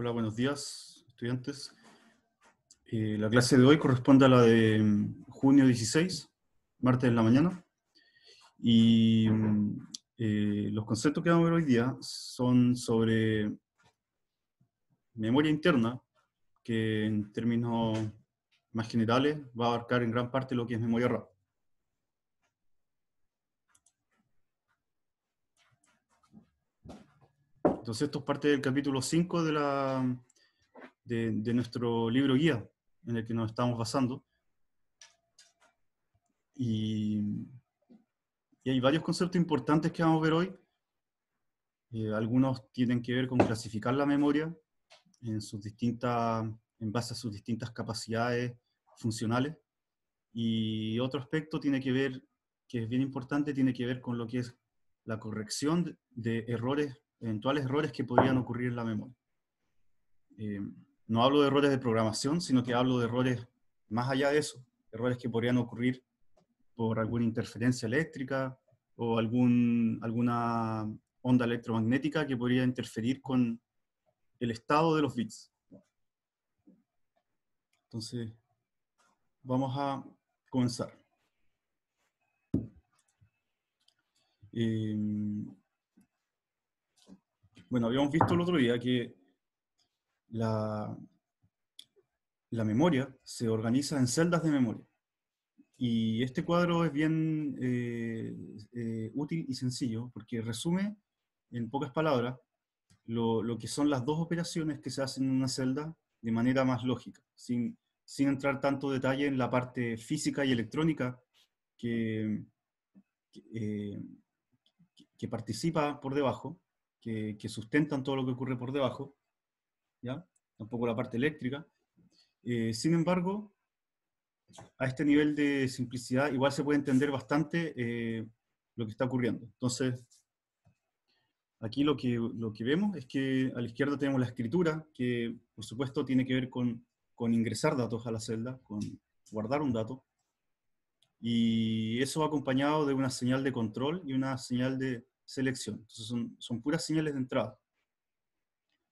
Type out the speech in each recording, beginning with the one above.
Hola, buenos días, estudiantes. Eh, la clase de hoy corresponde a la de mm, junio 16, martes de la mañana. Y mm, eh, los conceptos que vamos a ver hoy día son sobre memoria interna, que en términos más generales va a abarcar en gran parte lo que es memoria RAM. Entonces esto es parte del capítulo 5 de, la, de, nuestro libro guía en el que nos estamos basando. Y, y hay varios conceptos importantes que vamos a ver hoy. Eh, algunos tienen que ver con clasificar la memoria en, sus distintas, en base a sus distintas capacidades funcionales. Y otro aspecto tiene que ver, que es bien importante, tiene que ver con lo que es la corrección de errores eventuales errores que podrían ocurrir en la memoria. Eh, no hablo de errores de programación, sino que hablo de errores más allá de eso, errores que podrían ocurrir por alguna interferencia eléctrica o algún, alguna onda electromagnética que podría interferir con el estado de los bits. Entonces, vamos a comenzar. Eh, bueno, habíamos visto el otro día que la, la memoria se organiza en celdas de memoria. Y este cuadro es bien eh, eh, útil y sencillo porque resume en pocas palabras lo, lo, que son las dos operaciones que se hacen en una celda de manera más lógica, sin, sin entrar tanto detalle en la parte física y electrónica que, que eh, participa por debajo, que, sustentan todo lo que ocurre por debajo, ¿ya? tampoco la parte eléctrica. Eh, sin embargo, a este nivel de simplicidad igual se puede entender bastante eh, lo que está ocurriendo. Entonces, aquí lo que, lo que vemos es que a la izquierda tenemos la escritura, que por supuesto tiene que ver con, con ingresar datos a la celda, con guardar un dato. Y eso va acompañado de una señal de control y una señal de, selección. Entonces son, puras señales de entrada.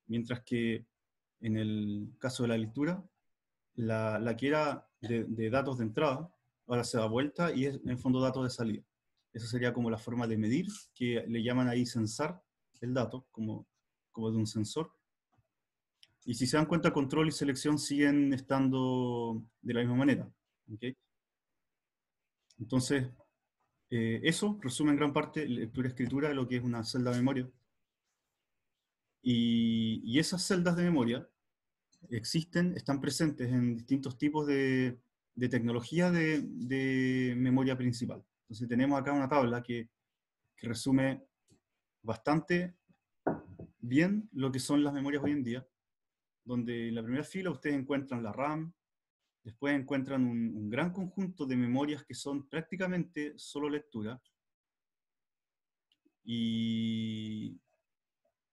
Mientras que en el caso de la lectura, la, que era de, datos de entrada, ahora se da vuelta y es en fondo datos de salida. Esa sería como la forma de medir, que le llaman ahí censar el dato, como, como de un sensor. Y si se dan cuenta, control y selección siguen estando de la misma manera. ¿okay? Entonces, eh, eso resume en gran parte lectura-escritura de lo que es una celda de memoria. Y, esas celdas de memoria existen, están presentes en distintos tipos de, tecnología de, memoria principal. Entonces tenemos acá una tabla que, que resume bastante bien lo que son las memorias hoy en día, donde en la primera fila ustedes encuentran la RAM, Después encuentran un, gran conjunto de memorias que son prácticamente solo lectura. Y,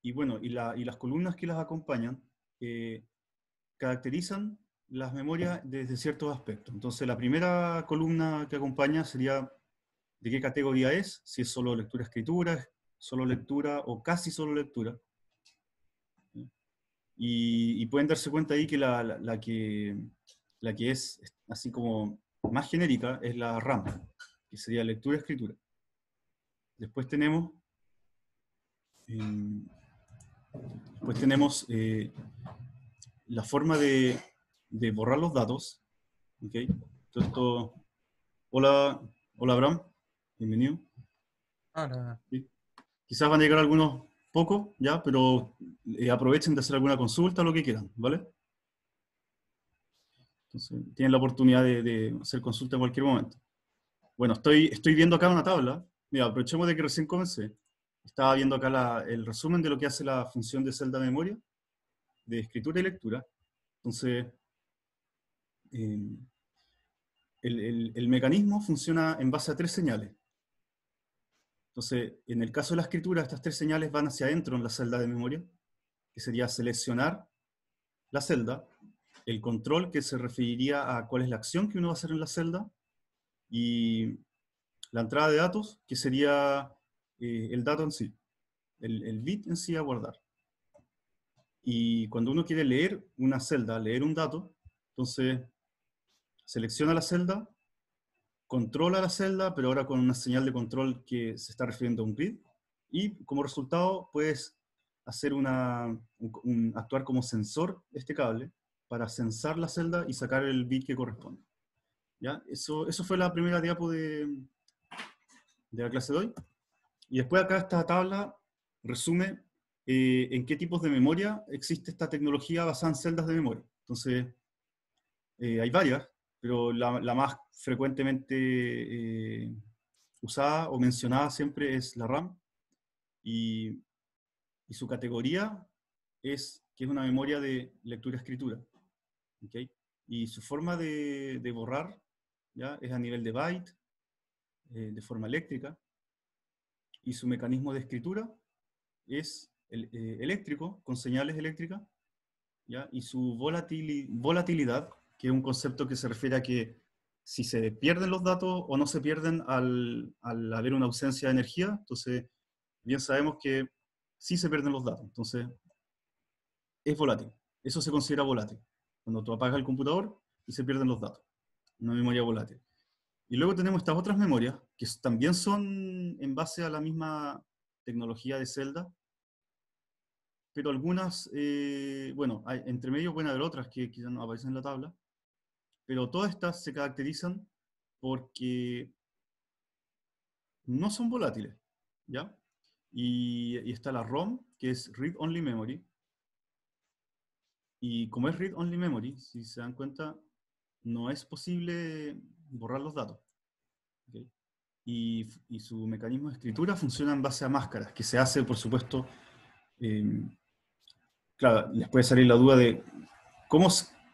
y bueno, y, las columnas que las acompañan eh, caracterizan las memorias desde ciertos aspectos. Entonces, la primera columna que acompaña sería de qué categoría es, si es solo lectura-escritura, solo lectura o casi solo lectura. Y, pueden darse cuenta ahí que la que la que es así como más genérica es la RAM, que sería lectura-escritura. Después tenemos, em, tenemos eh, la forma de, de, borrar los datos. ¿okay? hola, hola Abraham, bienvenido. Ah, Quizás van a llegar algunos pocos, ya, pero eh, aprovechen de hacer alguna consulta, lo que quieran, ¿vale? Entonces, tienen la oportunidad de, hacer consulta en cualquier momento. Bueno, estoy, estoy viendo acá una tabla. Mira, aprovechemos de que recién comencé. Estaba viendo acá el resumen de lo que hace la función de celda de memoria, de escritura y lectura. Entonces, em, el, el, mecanismo funciona en base a tres señales. Entonces, en el caso de la escritura, estas tres señales van hacia adentro en la celda de memoria, que sería seleccionar la celda, el control que se referiría a cuál es la acción que uno va a hacer en la celda y la entrada de datos, que sería eh, el dato en sí, el, bit en sí a guardar. Y cuando uno quiere leer una celda, leer un dato, entonces selecciona la celda, controla la celda, pero ahora con una señal de control que se está refiriendo a un bit, y como resultado puedes hacer una, actuar como sensor este cable, para censar la celda y sacar el bit que corresponde. ¿Ya? Eso, eso fue la primera diapo de, de la clase de hoy. Y después acá esta tabla resume eh, en qué tipos de memoria existe esta tecnología basada en celdas de memoria. Entonces, eh, hay varias, pero la, más frecuentemente eh, usada o mencionada siempre es la RAM. y su categoría es que es una memoria de lectura-escritura. Y su forma de, borrar ¿ya? es a nivel de byte, eh, de forma eléctrica, y su mecanismo de escritura es el, eh, eléctrico, con señales eléctricas, ¿ya? y su volatilidad, que es un concepto que se refiere a que si se pierden los datos o no se pierden al, al haber una ausencia de energía, entonces bien sabemos que sí se pierden los datos, entonces es volátil, eso se considera volátil cuando tú apagas el computador y se pierden los datos, una memoria volátil. Y luego tenemos estas otras memorias, que también son en base a la misma tecnología de celda, pero algunas, eh, bueno, hay, entre medio pueden haber otras que quizás no aparecen en la tabla, pero todas estas se caracterizan porque no son volátiles, ¿ya? Y, y está la ROM, que es Read Only Memory, y como es read only memory, si se dan cuenta, no es posible borrar los datos. Y, su mecanismo de escritura funciona en base a máscaras, que se hace, por supuesto, em, claro, les puede salir la duda de, ¿cómo,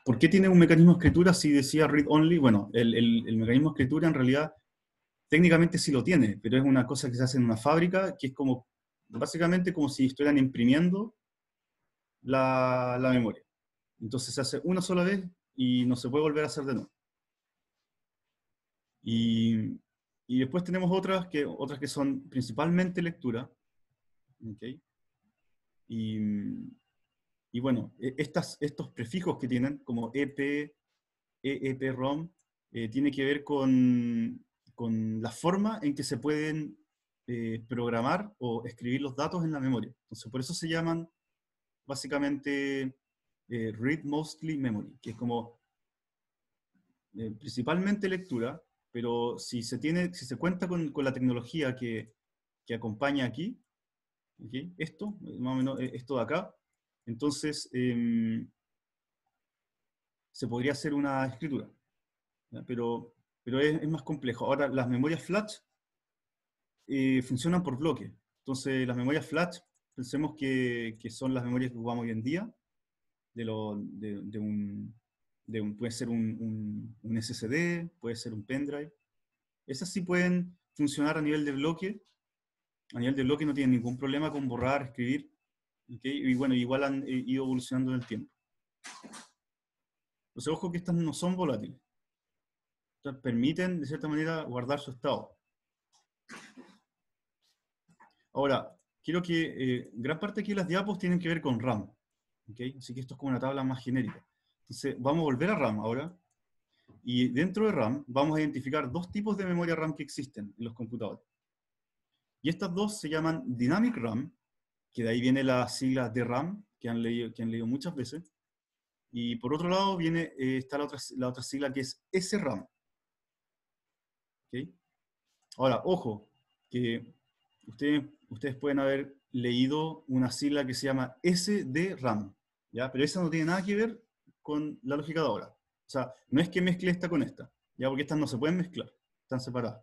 ¿por qué tiene un mecanismo de escritura si decía read only? Bueno, el, mecanismo de escritura en realidad técnicamente sí lo tiene, pero es una cosa que se hace en una fábrica, que es como, básicamente como si estuvieran imprimiendo la memoria. Entonces se hace una sola vez y no se puede volver a hacer de nuevo. Y, y después tenemos otras que, otras que son principalmente lectura. Y, y, bueno, e, estas, estos prefijos que tienen, como EP, EEP-ROM, eh, tiene que ver con, con, la forma en que se pueden eh, programar o escribir los datos en la memoria. Entonces, por eso se llaman básicamente eh, read Mostly Memory, que es como eh, principalmente lectura, pero si se, tiene, si se cuenta con, la tecnología que, acompaña aquí, esto, más o menos eh, esto de acá, entonces em, se podría hacer una escritura, pero, pero es, más complejo. Ahora, las memorias flash funcionan por bloque, entonces las memorias flash, pensemos que, que son las memorias que usamos hoy en día, de, lo, un, puede ser un, un, SSD, puede ser un pendrive. Esas sí pueden funcionar a nivel de bloque. A nivel de bloque no tienen ningún problema con borrar, escribir. Y bueno, igual han eh, ido evolucionando en el tiempo. sea ojo que estas no son volátiles. permiten, de cierta manera, guardar su estado. Ahora, quiero que eh, gran parte aquí de las diapos tienen que ver con RAM. Así que esto es como una tabla más genérica. Entonces, vamos a volver a RAM ahora. Y dentro de RAM vamos a identificar dos tipos de memoria RAM que existen en los computadores. Y estas dos se llaman Dynamic RAM, que de ahí viene la sigla de RAM, que han leído, leído muchas veces. Y por otro lado viene, eh, está la otra, la otra sigla que es SRAM. ¿Okay? Ahora, ojo, que ustedes, ustedes pueden haber leído una sigla que se llama SDRAM. Pero esa no tiene nada que ver con la lógica de ahora. O sea, no es que mezcle esta con esta, ¿ya? Porque estas no se pueden mezclar, están separadas.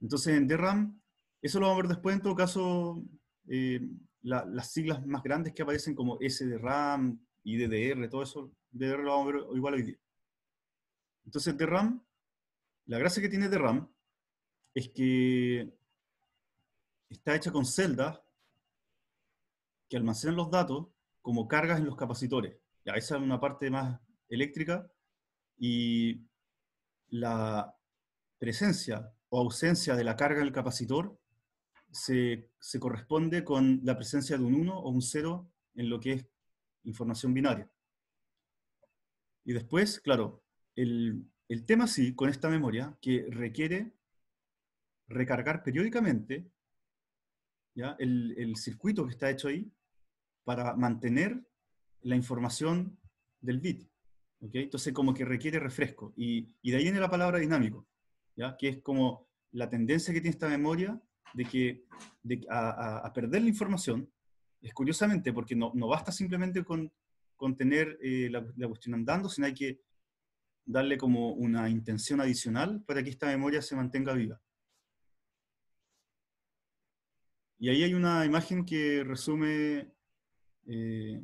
Entonces, en DRAM, eso lo vamos a ver después, en todo caso, eh, las siglas más grandes que aparecen como SDRAM, IDDR, todo eso, DDR lo vamos a ver igual hoy día. Entonces, DRAM, la gracia que tiene DRAM es que está hecha con celdas que almacenan los datos como cargas en los capacitores. Ya, esa es una parte más eléctrica y la presencia o ausencia de la carga en el capacitor se, corresponde con la presencia de un 1 o un 0 en lo que es información binaria. Y después, claro, el, tema sí, con esta memoria, que requiere recargar periódicamente ¿ya? el, circuito que está hecho ahí para mantener la información del bit. Entonces, como que requiere refresco. Y, de ahí viene la palabra dinámico, ¿ya? que es como la tendencia que tiene esta memoria de que a, perder la información. Es curiosamente, porque no, basta simplemente con, con tener eh, la, la cuestión andando, sino hay que darle como una intención adicional para que esta memoria se mantenga viva. Y ahí hay una imagen que resume eh,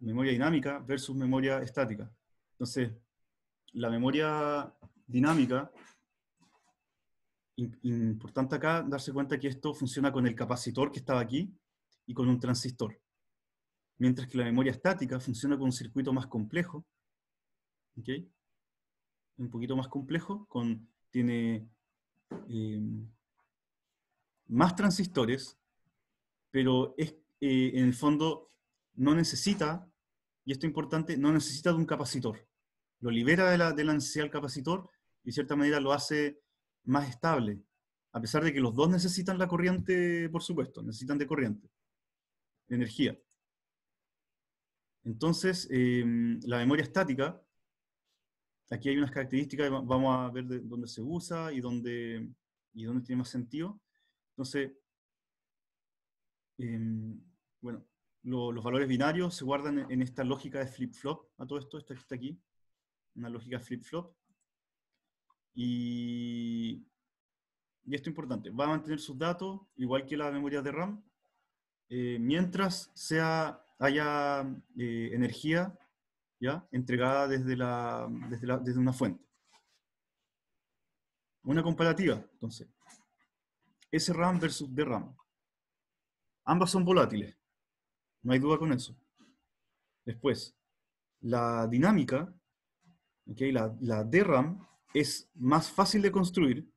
memoria dinámica versus memoria estática. Entonces, la memoria dinámica, importante acá darse cuenta que esto funciona con el capacitor que estaba aquí y con un transistor. Mientras que la memoria estática funciona con un circuito más complejo, un poquito más complejo, con, tiene eh, más transistores, pero es eh, en el fondo no necesita, y esto es importante, no necesita de un capacitor. Lo libera de la, de capacitor y de cierta manera lo hace más estable, a pesar de que los dos necesitan la corriente, por supuesto, necesitan de corriente, de energía. Entonces, eh, la memoria estática, aquí hay unas características, vamos a ver dónde se usa y dónde, dónde tiene más sentido. Entonces, em, bueno, los valores binarios se guardan en, esta lógica de flip-flop, a todo esto, está aquí, una lógica flip-flop. Y, esto es importante, va a mantener sus datos, igual que la memoria de RAM, eh, mientras sea, haya eh, energía ¿ya? entregada desde, desde una fuente. Una comparativa, entonces. SRAM versus DRAM. Ambas son volátiles. No hay duda con eso. Después, la dinámica, la, DRAM, es más fácil de construir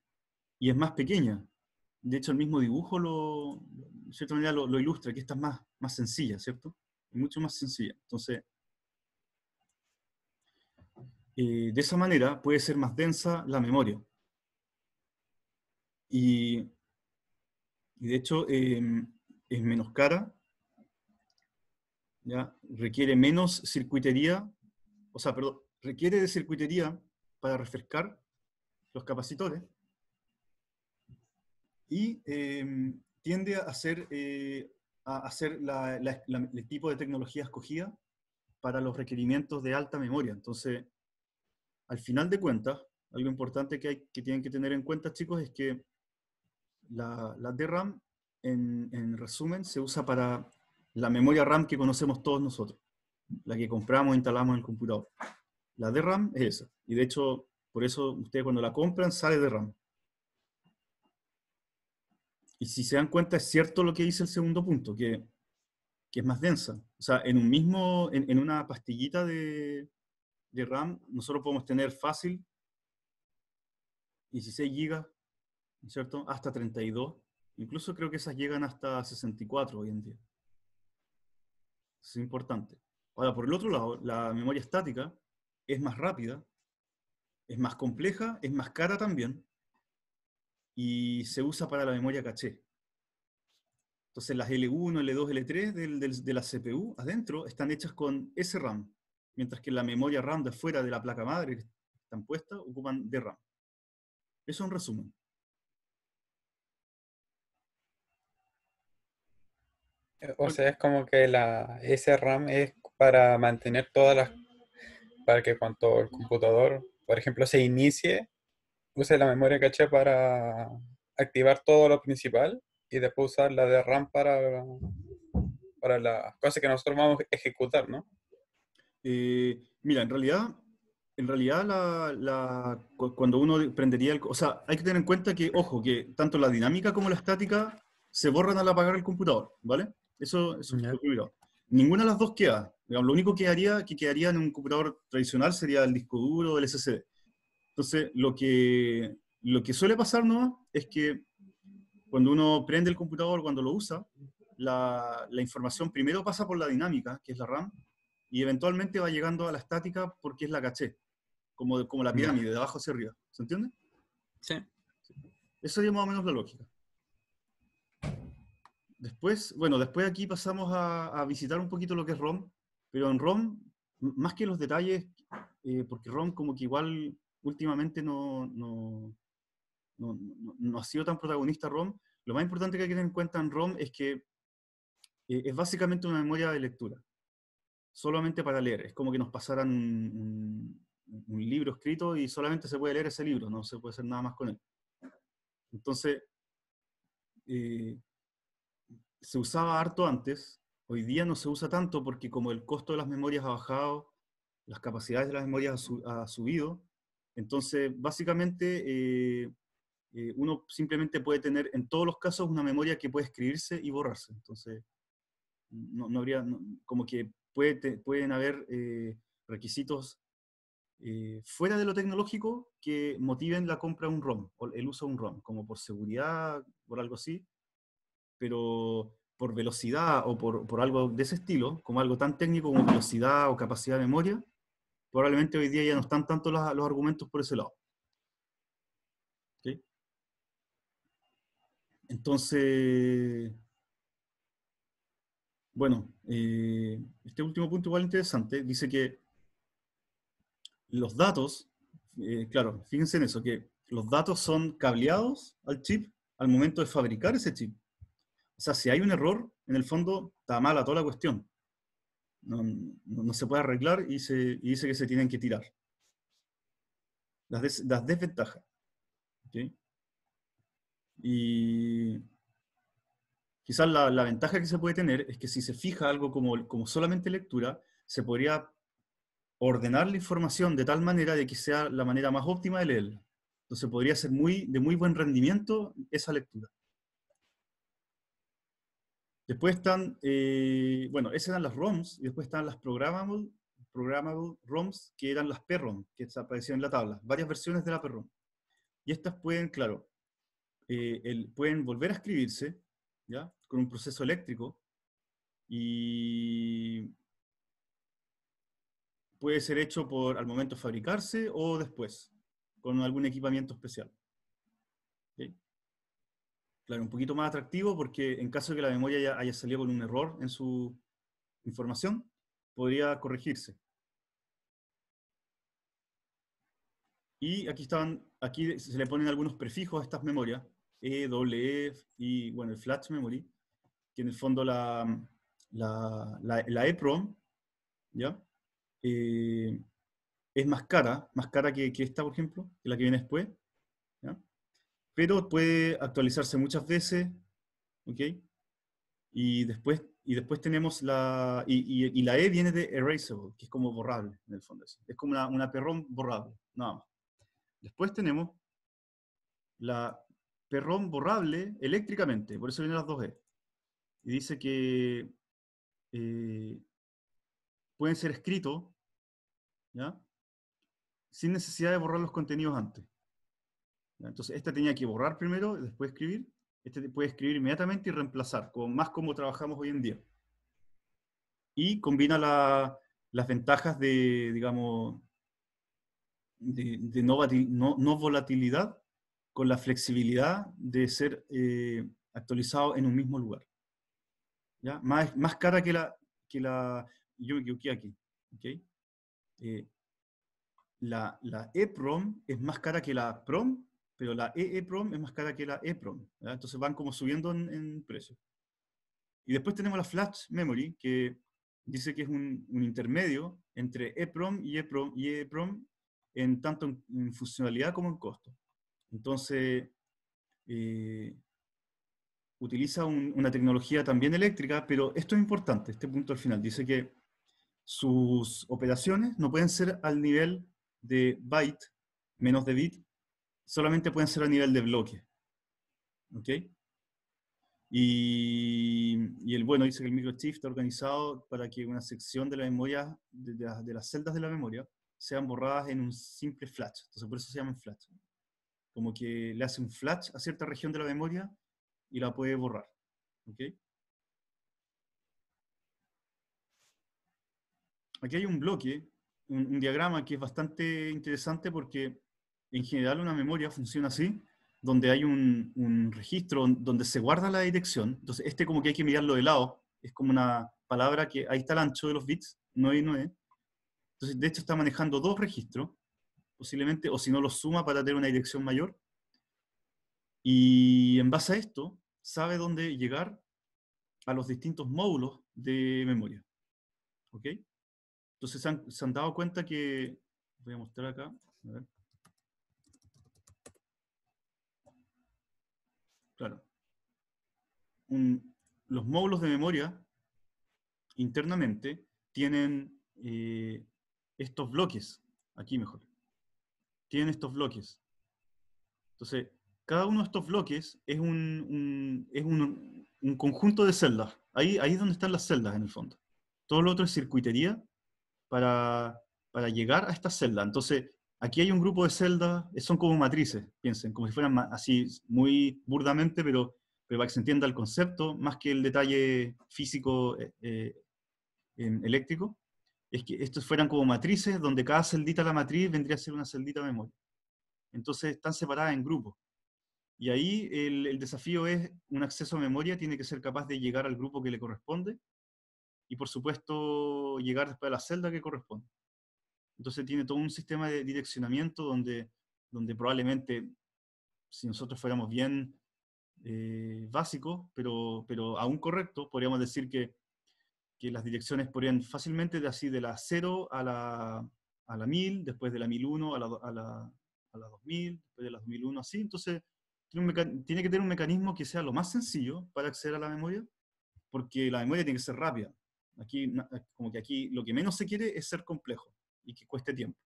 y es más pequeña. De hecho, el mismo dibujo lo, lo, ilustra, que esta es más, más sencilla, ¿cierto? Mucho más sencilla. Entonces, eh, de esa manera puede ser más densa la memoria. Y, de hecho, eh, es menos cara requiere menos circuitería, o sea, perdón, requiere de circuitería para refrescar los capacitores y em, tiende a ser eh, a hacer la, el tipo de tecnología escogida para los requerimientos de alta memoria. Entonces, al final de cuentas, algo importante que, hay, que tienen que tener en cuenta, chicos, es que la, DRAM, en, en resumen, se usa para la memoria RAM que conocemos todos nosotros, la que compramos e instalamos en el computador. La de RAM es esa. Y de hecho, por eso ustedes cuando la compran sale de RAM. Y si se dan cuenta, es cierto lo que dice el segundo punto, que, es más densa. O sea, en un mismo, en, una pastillita de, de RAM, nosotros podemos tener fácil 16 GB, ¿cierto? Hasta 32. Incluso creo que esas llegan hasta 64 hoy en día es importante. Ahora, por el otro lado, la memoria estática es más rápida, es más compleja, es más cara también, y se usa para la memoria caché. Entonces las L1, L2, L3 de la CPU adentro están hechas con SRAM, mientras que la memoria RAM de fuera de la placa madre que están puestas ocupan de Eso es un resumen. Eh, o sea, es como que la, ese RAM es para mantener todas las, para que cuando el computador, por ejemplo, se inicie, use la memoria caché para activar todo lo principal y después usar la de RAM para, para las cosas que nosotros vamos a ejecutar, ¿no? Eh, mira, en realidad, en realidad la, la, cuando uno prendería el... O sea, hay que tener en cuenta que, ojo, que tanto la dinámica como la estática se borran al apagar el computador, ¿vale? Eso, es lo Ninguna de las dos queda. lo único que quedaría, que quedaría en un computador tradicional sería el disco duro o el SSD. Entonces, lo que, lo que suele pasar ¿no? es que cuando uno prende el computador, cuando lo usa, la, información primero pasa por la dinámica, que es la RAM, y eventualmente va llegando a la estática porque es la caché, como, como la pirámide, de abajo hacia arriba. ¿Se entiende? Sí. Eso sería más o menos la lógica. Después, bueno, después aquí pasamos a, visitar un poquito lo que es ROM, pero en ROM, más que los detalles, eh, porque ROM como que igual últimamente no, no, ha sido tan protagonista ROM, lo más importante que hay que tener en cuenta en ROM es que eh, es básicamente una memoria de lectura, solamente para leer, es como que nos pasaran un, libro escrito y solamente se puede leer ese libro, no se puede hacer nada más con él. Entonces, eh, se usaba harto antes, hoy día no se usa tanto porque como el costo de las memorias ha bajado, las capacidades de las memorias ha, subido, entonces básicamente eh, eh, uno simplemente puede tener en todos los casos una memoria que puede escribirse y borrarse. Entonces, no, habría, como que pueden haber eh, requisitos fuera de lo tecnológico que motiven la compra de un ROM, o el uso de un ROM, como por seguridad, por algo así, pero por velocidad o por, algo de ese estilo, como algo tan técnico como velocidad o capacidad de memoria, probablemente hoy día ya no están tanto los, argumentos por ese lado. Entonces, bueno, eh, este último punto igual interesante, dice que los datos, eh, claro, fíjense en eso, que los datos son cableados al chip al momento de fabricar ese chip. O sea, si hay un error, en el fondo está mala toda la cuestión. No, no, se puede arreglar y, se, dice que se tienen que tirar. Las, las desventajas. Y quizás la, la, ventaja que se puede tener es que si se fija algo como, como solamente lectura, se podría ordenar la información de tal manera de que sea la manera más óptima de leerla. Entonces podría ser muy, de muy buen rendimiento esa lectura. Después están, eh, bueno, esas eran las ROMs y después están las programmable, ROMs, que eran las PROM, que aparecían en la tabla, varias versiones de la PROM. Y estas pueden, claro, eh, pueden volver a escribirse, ¿ya? Con un proceso eléctrico y puede ser hecho por al momento fabricarse o después, con algún equipamiento especial claro, un poquito más atractivo porque en caso de que la memoria haya, haya salido con un error en su información, podría corregirse. Y aquí, están, aquí se le ponen algunos prefijos a estas memorias, E, E y bueno, el flash memory, que en el fondo la, la, la, EPROM, ¿ya? Eh, es más cara, más cara que, que, esta, por ejemplo, que la que viene después, pero puede actualizarse muchas veces, ¿ok? Y después, y después tenemos la... Y, la E viene de erasable, que es como borrable, en el fondo. Es como una, perrón borrable, nada más. Después tenemos la perrón borrable eléctricamente, por eso vienen las dos E. Y dice que eh, pueden ser escritos, ¿ya? Sin necesidad de borrar los contenidos antes. Entonces, esta tenía que borrar primero, después escribir. Este puede escribir inmediatamente y reemplazar, como, más como trabajamos hoy en día. Y combina las ventajas de, digamos, de, no, volatilidad con la flexibilidad de ser eh, actualizado en un mismo lugar. ¿Ya? Más, más cara que la, que la... Yo me equivoqué aquí. Eh, la, la EPROM es más cara que la PROM pero la EEPROM es más cara que la EEPROM. entonces van como subiendo en, precio. Y después tenemos la Flash Memory, que dice que es un, intermedio entre EEPROM y EEPROM e en tanto en, funcionalidad como en costo. Entonces, eh, utiliza una tecnología también eléctrica, pero esto es importante, este punto al final. Dice que sus operaciones no pueden ser al nivel de byte, menos de bit, solamente pueden ser a nivel de bloque. ¿Ok? Y, el bueno dice que el microchip está organizado para que una sección de la memoria, de, las celdas de la memoria, sean borradas en un simple flash. Entonces, por eso se llaman flash. Como que le hace un flash a cierta región de la memoria y la puede borrar. ¿Ok? Aquí hay un bloque, un diagrama que es bastante interesante porque en general una memoria funciona así, donde hay un, registro donde se guarda la dirección. Entonces, este como que hay que mirarlo de lado. Es como una palabra que ahí está el ancho de los bits, 9 y 9. Entonces, de hecho, está manejando dos registros, posiblemente, o si no los suma para tener una dirección mayor. Y en base a esto, sabe dónde llegar a los distintos módulos de memoria. ¿Ok? Entonces, se han, se han dado cuenta que... Voy a mostrar acá. A ver. los módulos de memoria internamente tienen eh, estos bloques, aquí mejor, tienen estos bloques. Entonces, cada uno de estos bloques es un, es un, conjunto de celdas. Ahí, ahí es donde están las celdas en el fondo. Todo lo otro es circuitería para, para llegar a esta celda. Entonces, aquí hay un grupo de celdas, son como matrices, piensen, como si fueran así muy burdamente, pero pero para que se entienda el concepto, más que el detalle físico eh, eh, eléctrico, es que estos fueran como matrices donde cada celdita de la matriz vendría a ser una celdita de memoria. Entonces están separadas en grupos. Y ahí el, el, desafío es un acceso a memoria, tiene que ser capaz de llegar al grupo que le corresponde y por supuesto llegar después a la celda que corresponde. Entonces tiene todo un sistema de direccionamiento donde, donde probablemente si nosotros fuéramos bien eh, básico, pero, pero aún correcto, podríamos decir que, que, las direcciones podrían fácilmente de así de la 0 a la, a la 1000, después de la 1001 a la, a la, a la 2000, después de la 2001, así. Entonces, tiene, tiene que tener un mecanismo que sea lo más sencillo para acceder a la memoria, porque la memoria tiene que ser rápida. Aquí, como que aquí lo que menos se quiere es ser complejo y que cueste tiempo.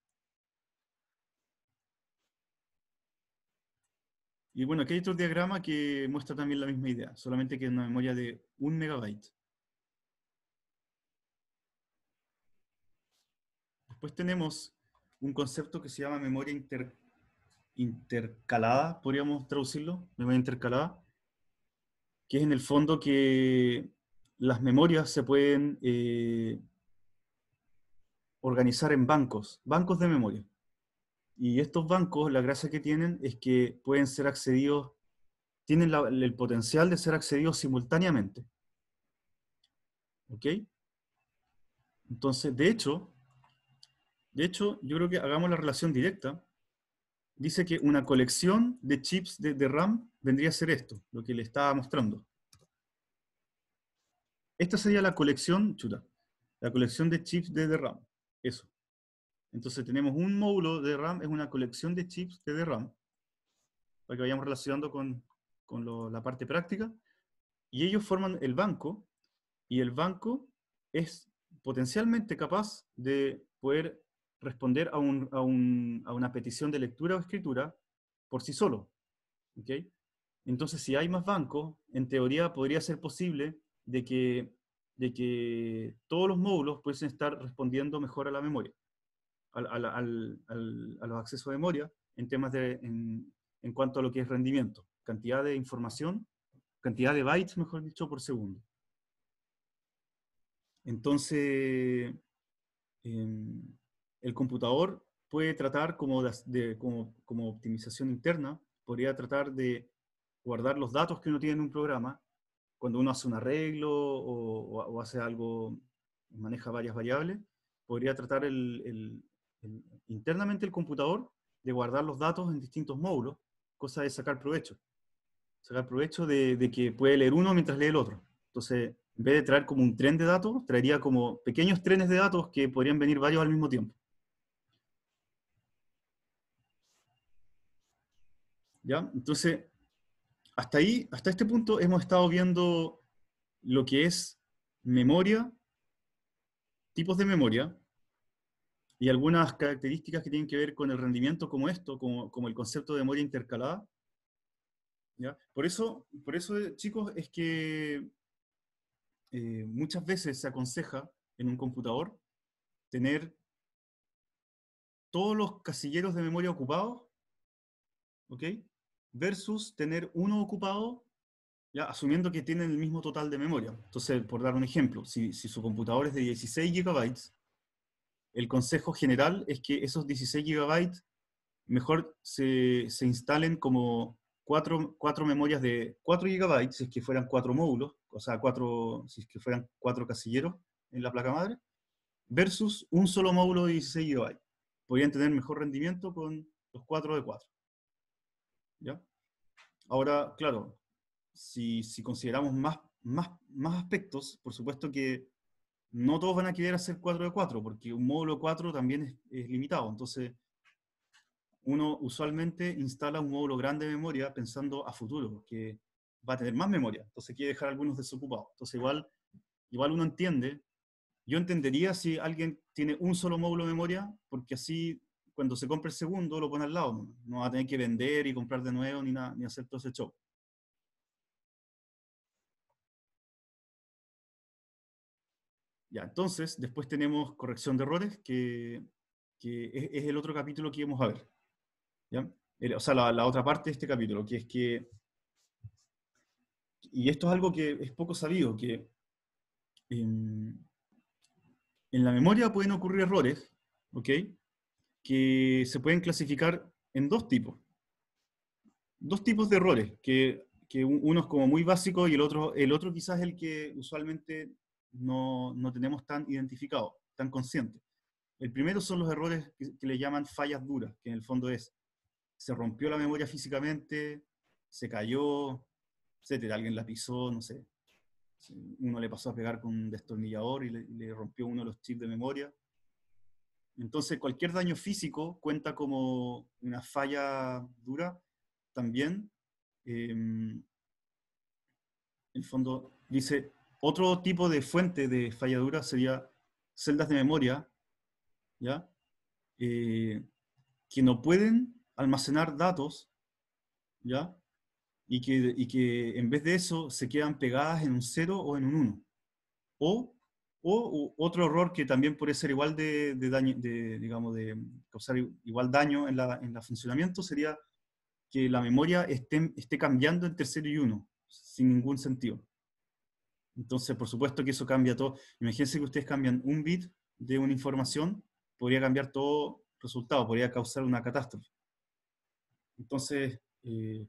Y bueno, aquí hay otro diagrama que muestra también la misma idea, solamente que es una memoria de un megabyte. Después tenemos un concepto que se llama memoria intercalada, podríamos traducirlo, memoria intercalada, que es en el fondo que las memorias se pueden eh, organizar en bancos, bancos de memoria. Y estos bancos, la gracia que tienen es que pueden ser accedidos, tienen el potencial de ser accedidos simultáneamente. ¿Ok? Entonces, de hecho, de hecho, yo creo que hagamos la relación directa. Dice que una colección de chips de, RAM vendría a ser esto, lo que le estaba mostrando. Esta sería la colección, chuta, la colección de chips de RAM. Eso. Entonces tenemos un módulo de RAM, es una colección de chips de RAM, para que vayamos relacionando con, la parte práctica, y ellos forman el banco, y el banco es potencialmente capaz de poder responder a, una petición de lectura o escritura por sí solo. ¿okay? Entonces, si hay más bancos, en teoría podría ser posible de que, de que todos los módulos pudiesen estar respondiendo mejor a la memoria al, al, a los accesos de memoria en temas de, en, cuanto a lo que es rendimiento, cantidad de información, cantidad de bytes, mejor dicho, por segundo. Entonces, em, el computador puede tratar como, como, optimización interna, podría tratar de guardar los datos que uno tiene en un programa, cuando uno hace un arreglo o, hace algo, maneja varias variables, podría tratar el, internamente el computador de guardar los datos en distintos módulos, cosa de sacar provecho. Sacar provecho de, de que puede leer uno mientras lee el otro. Entonces, en vez de traer como un tren de datos, traería como pequeños trenes de datos que podrían venir varios al mismo tiempo. ¿Ya? Entonces, hasta ahí, hasta este punto hemos estado viendo lo que es memoria, tipos de memoria, y algunas características que tienen que ver con el rendimiento como esto, como, el concepto de memoria intercalada. ¿ya? Por, eso, por eso, chicos, es que eh, muchas veces se aconseja en un computador tener todos los casilleros de memoria ocupados, ¿ok? Versus tener uno ocupado, ya, asumiendo que tienen el mismo total de memoria. Entonces, por dar un ejemplo, si, si su computador es de 16 GB, el consejo general es que esos 16 GB mejor se, instalen como cuatro, cuatro, memorias de 4 GB, si es que fueran cuatro módulos, o sea, cuatro, si es que fueran cuatro casilleros en la placa madre, versus un solo módulo de 16 GB. Podrían tener mejor rendimiento con los 4 de 4. ¿Ya? Ahora, claro, si, consideramos más, más, más aspectos, por supuesto que no todos van a querer hacer 4 de 4, porque un módulo 4 también es, limitado. Entonces, uno usualmente instala un módulo grande de memoria pensando a futuro, que va a tener más memoria, entonces quiere dejar algunos desocupados. Entonces, igual, igual uno entiende. Yo entendería si alguien tiene un solo módulo de memoria, porque así cuando se compre el segundo lo pone al lado, no va a tener que vender y comprar de nuevo ni, ni hacer todo ese show. entonces, después tenemos corrección de errores, que, es, el otro capítulo que íbamos a ver. o sea, la, otra parte de este capítulo, que es que... Y esto es algo que es poco sabido, que em, en, la memoria pueden ocurrir errores, Que se pueden clasificar en dos tipos. Dos tipos de errores, que, uno es como muy básico y el otro, el otro quizás es el que usualmente no, no tenemos tan identificado, tan consciente. El primero son los errores que, le llaman fallas duras, que en el fondo es, se rompió la memoria físicamente, se cayó, etcétera, alguien la pisó, no sé. Uno le pasó a pegar con un destornillador y le, rompió uno de los chips de memoria. Entonces, cualquier daño físico cuenta como una falla dura también. Em, en el fondo dice, otro tipo de fuente de falladura sería celdas de memoria, ¿ya? Eh, que no pueden almacenar datos, ¿ya? Y que, y que, en vez de eso se quedan pegadas en un 0 o en un 1. O, o, otro error que también puede ser igual de, de de, digamos, de causar igual daño en la, en funcionamiento sería que la memoria esté, esté cambiando entre 0 y uno, sin ningún sentido. Entonces, por supuesto que eso cambia todo. Imagínense que ustedes cambian un bit de una información, podría cambiar todo resultado, podría causar una catástrofe. Entonces, eh,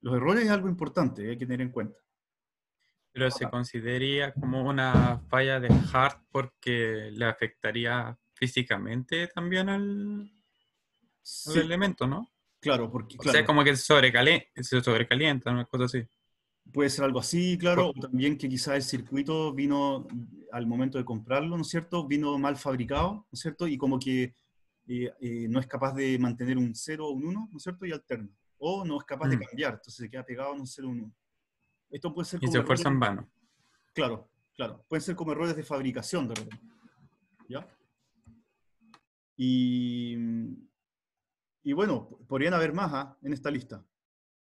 los errores es algo importante, hay que tener en cuenta. Pero se consideraría como una falla de hard porque le afectaría físicamente también al, elemento, ¿no? Claro, porque... O sea, como que se sobrecalienta, una cosa así. Puede ser algo así, claro, o también que quizás el circuito vino al momento de comprarlo, ¿no es cierto? Vino mal fabricado, ¿no es cierto? Y como que eh, eh, no es capaz de mantener un 0 o un 1, ¿no es cierto? Y alterna. O no es capaz de mm. cambiar, entonces se queda pegado en un 0 o un 1. Esto puede ser... Y se esfuerza en vano. Claro, claro. Pueden ser como errores de fabricación, de repente. ¿Ya? Y, y bueno, podrían haber más ¿ah? en esta lista.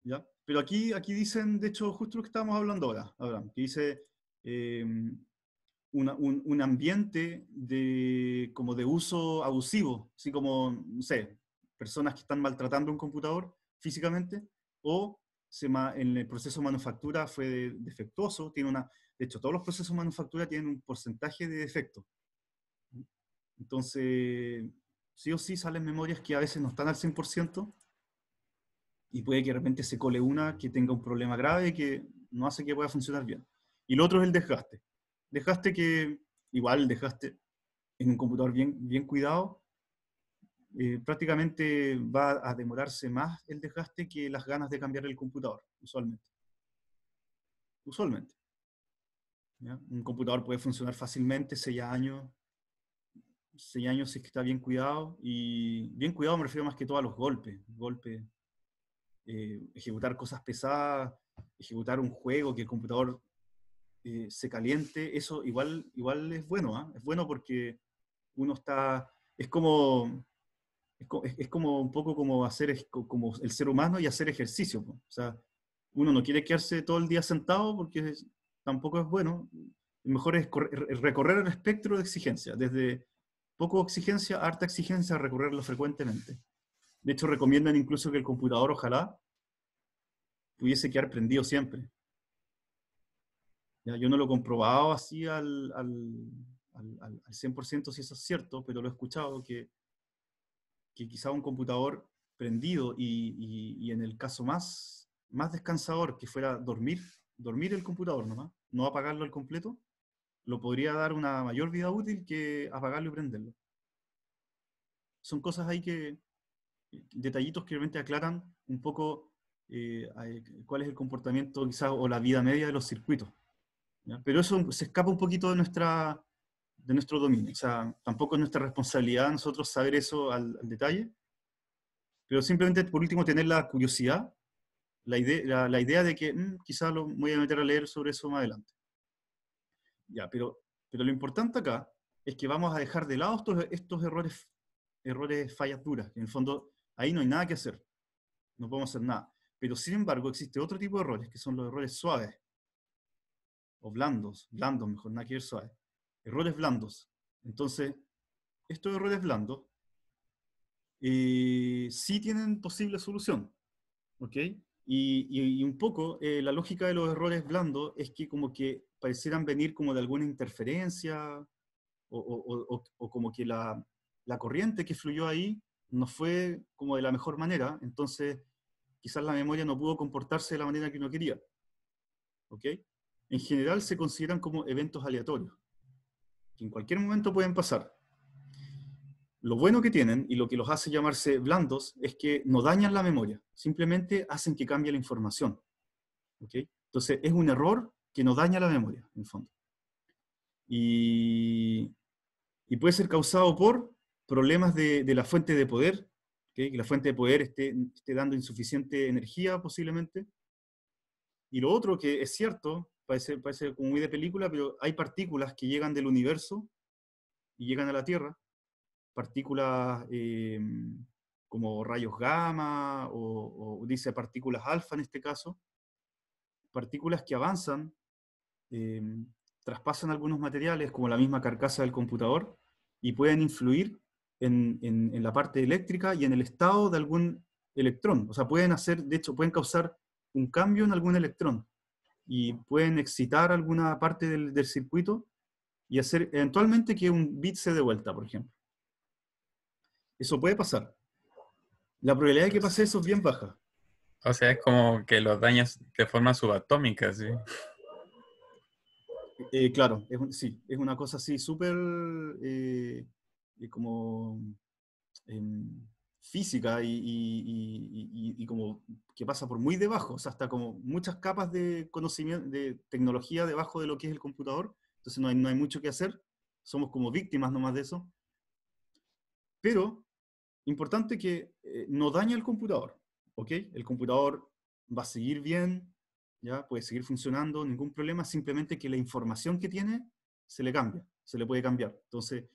¿Ya? Pero aquí, aquí dicen, de hecho, justo lo que estábamos hablando ahora, que dice eh, un, un, ambiente de, como de uso abusivo, así como, no sé, personas que están maltratando un computador físicamente o se en el proceso de manufactura fue defectuoso, tiene una, de hecho, todos los procesos de manufactura tienen un porcentaje de defecto. Entonces, sí o sí salen memorias que a veces no están al 100%, y puede que de repente se cole una que tenga un problema grave que no hace que pueda funcionar bien. Y lo otro es el desgaste. dejaste que, igual, dejaste en un computador bien, bien cuidado, eh, prácticamente va a demorarse más el desgaste que las ganas de cambiar el computador, usualmente. Usualmente. Un computador puede funcionar fácilmente seis años, seis años si es que está bien cuidado, y bien cuidado me refiero más que todo a los golpes, golpes eh, ejecutar cosas pesadas, ejecutar un juego que el computador eh, se caliente, eso igual, igual es bueno, ¿ah? es bueno porque uno está, es como, es, como un poco como hacer, como el ser humano y hacer ejercicio, o sea, uno no quiere quedarse todo el día sentado porque tampoco es bueno, mejor es recorrer el espectro de exigencia, desde poco exigencia harta exigencia, recorrerlo frecuentemente. De hecho, recomiendan incluso que el computador, ojalá, pudiese quedar prendido siempre. yo no lo he comprobado así al, 100% si eso es cierto, pero lo he escuchado que, que quizá un computador prendido y, en el caso más, más descansador que fuera dormir, dormir el computador nomás, no apagarlo al completo, lo podría dar una mayor vida útil que apagarlo y prenderlo. Son cosas ahí que, detallitos que realmente aclaran un poco eh, cuál es el comportamiento quizás o la vida media de los circuitos. Pero eso se escapa un poquito de, nuestra, de nuestro dominio. O sea, tampoco es nuestra responsabilidad nosotros saber eso al, detalle, pero simplemente por último tener la curiosidad, la idea, la, idea de que quizá mm, quizás lo voy a meter a leer sobre eso más adelante. Ya, pero, pero lo importante acá es que vamos a dejar de lado estos, estos errores, errores fallas duras, en el fondo Ahí no hay nada que hacer, no podemos hacer nada. Pero sin embargo existe otro tipo de errores, que son los errores suaves, o blandos, blandos mejor, nada que ver suave. Errores blandos. Entonces, estos errores blandos eh, sí tienen posible solución, ¿ok? Y, un poco eh, la lógica de los errores blandos es que como que parecieran venir como de alguna interferencia o, como que la, corriente que fluyó ahí no fue como de la mejor manera, entonces quizás la memoria no pudo comportarse de la manera que uno quería. ¿Ok? En general se consideran como eventos aleatorios, que en cualquier momento pueden pasar. Lo bueno que tienen y lo que los hace llamarse blandos es que no dañan la memoria, simplemente hacen que cambie la información. Entonces es un error que no daña la memoria, en fondo. y puede ser causado por problemas de, la fuente de poder, que la fuente de poder esté, esté dando insuficiente energía posiblemente. Y lo otro que es cierto, parece, parece como muy de película, pero hay partículas que llegan del universo y llegan a la Tierra, partículas eh, como rayos gamma o, dice partículas alfa en este caso, partículas que avanzan, eh, traspasan algunos materiales como la misma carcasa del computador y pueden influir en, la parte eléctrica y en el estado de algún electrón. O sea, pueden hacer, de hecho, pueden causar un cambio en algún electrón y pueden excitar alguna parte del, circuito y hacer eventualmente que un bit se dé vuelta, por ejemplo. Eso puede pasar. La probabilidad de que pase eso es bien baja. O sea, es como que los dañas de forma subatómica, ¿sí? Eh, claro, sí, es una cosa así súper eh, eh, como em, física y, como que pasa por muy debajo, o sea, hasta como muchas capas de conocimiento, de tecnología debajo de lo que es el computador, entonces no hay, no hay mucho que hacer, somos como víctimas nomás de eso. Pero, importante que eh, no daña el computador, ¿ok? El computador va a seguir bien, ya puede seguir funcionando, ningún problema, simplemente que la información que tiene se le cambia, se le puede cambiar. Entonces,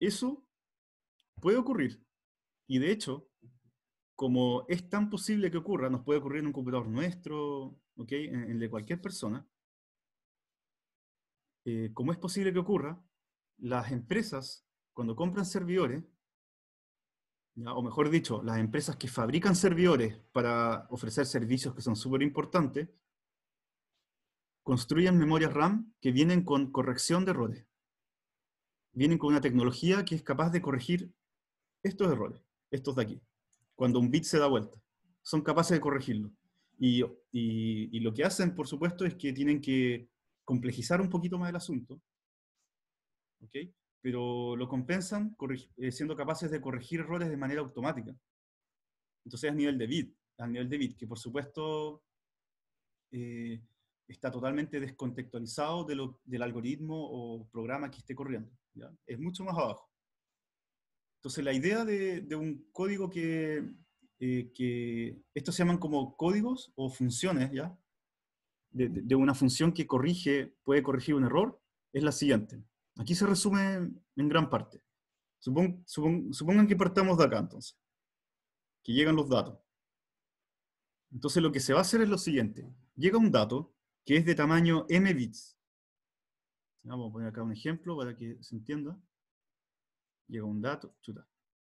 eso puede ocurrir. Y de hecho, como es tan posible que ocurra, nos puede ocurrir en un computador nuestro, en, el de cualquier persona, eh, como es posible que ocurra, las empresas, cuando compran servidores, o mejor dicho, las empresas que fabrican servidores para ofrecer servicios que son súper importantes, construyen memorias RAM que vienen con corrección de errores vienen con una tecnología que es capaz de corregir estos errores, estos de aquí, cuando un bit se da vuelta. Son capaces de corregirlo. Y, y, lo que hacen, por supuesto, es que tienen que complejizar un poquito más el asunto, ¿okay? pero lo compensan eh, siendo capaces de corregir errores de manera automática. Entonces, a nivel de bit, a nivel de bit, que por supuesto eh, está totalmente descontextualizado de lo, del algoritmo o programa que esté corriendo es mucho más abajo. Entonces la idea de, un código que, eh, que, estos se llaman como códigos o funciones, ¿ya? De, una función que corrige, puede corregir un error, es la siguiente. Aquí se resume en gran parte. supongan que partamos de acá entonces, que llegan los datos. Entonces lo que se va a hacer es lo siguiente. Llega un dato que es de tamaño m bits, Vamos a poner acá un ejemplo para que se entienda. Llega un dato,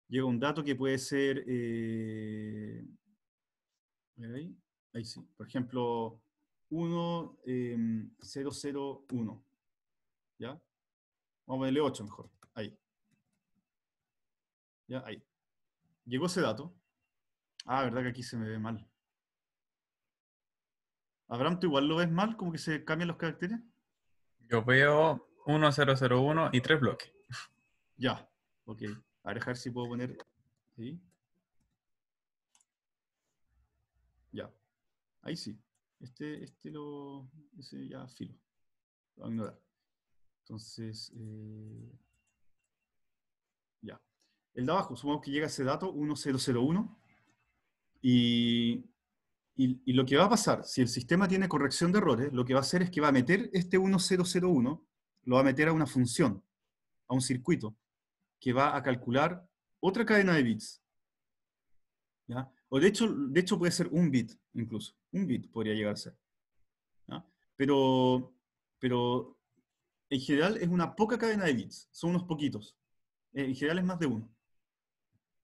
Llega un dato que puede ser, eh, ahí, ahí sí, por ejemplo, 1001. Em, ¿Ya? Vamos a ponerle 8 mejor, ahí. ¿Ya? Ahí. Llegó ese dato. Ah, verdad que aquí se me ve mal. Abraham, ¿tú igual lo ves mal? ¿Cómo que se cambian los caracteres? Yo veo 1001 y tres bloques. Ya, ok. A ver, si puedo poner... Ya. Ahí sí. Este, este lo... Ese ya filo. Lo voy a ignorar. Entonces... Eh, ya. El de abajo, supongo que llega ese dato 1001 y y, lo que va a pasar, si el sistema tiene corrección de errores, lo que va a hacer es que va a meter este 1001, lo va a meter a una función, a un circuito, que va a calcular otra cadena de bits. O de hecho, de hecho puede ser un bit, incluso. Un bit podría llegar a ser. Pero, pero en general es una poca cadena de bits, son unos poquitos. En general es más de uno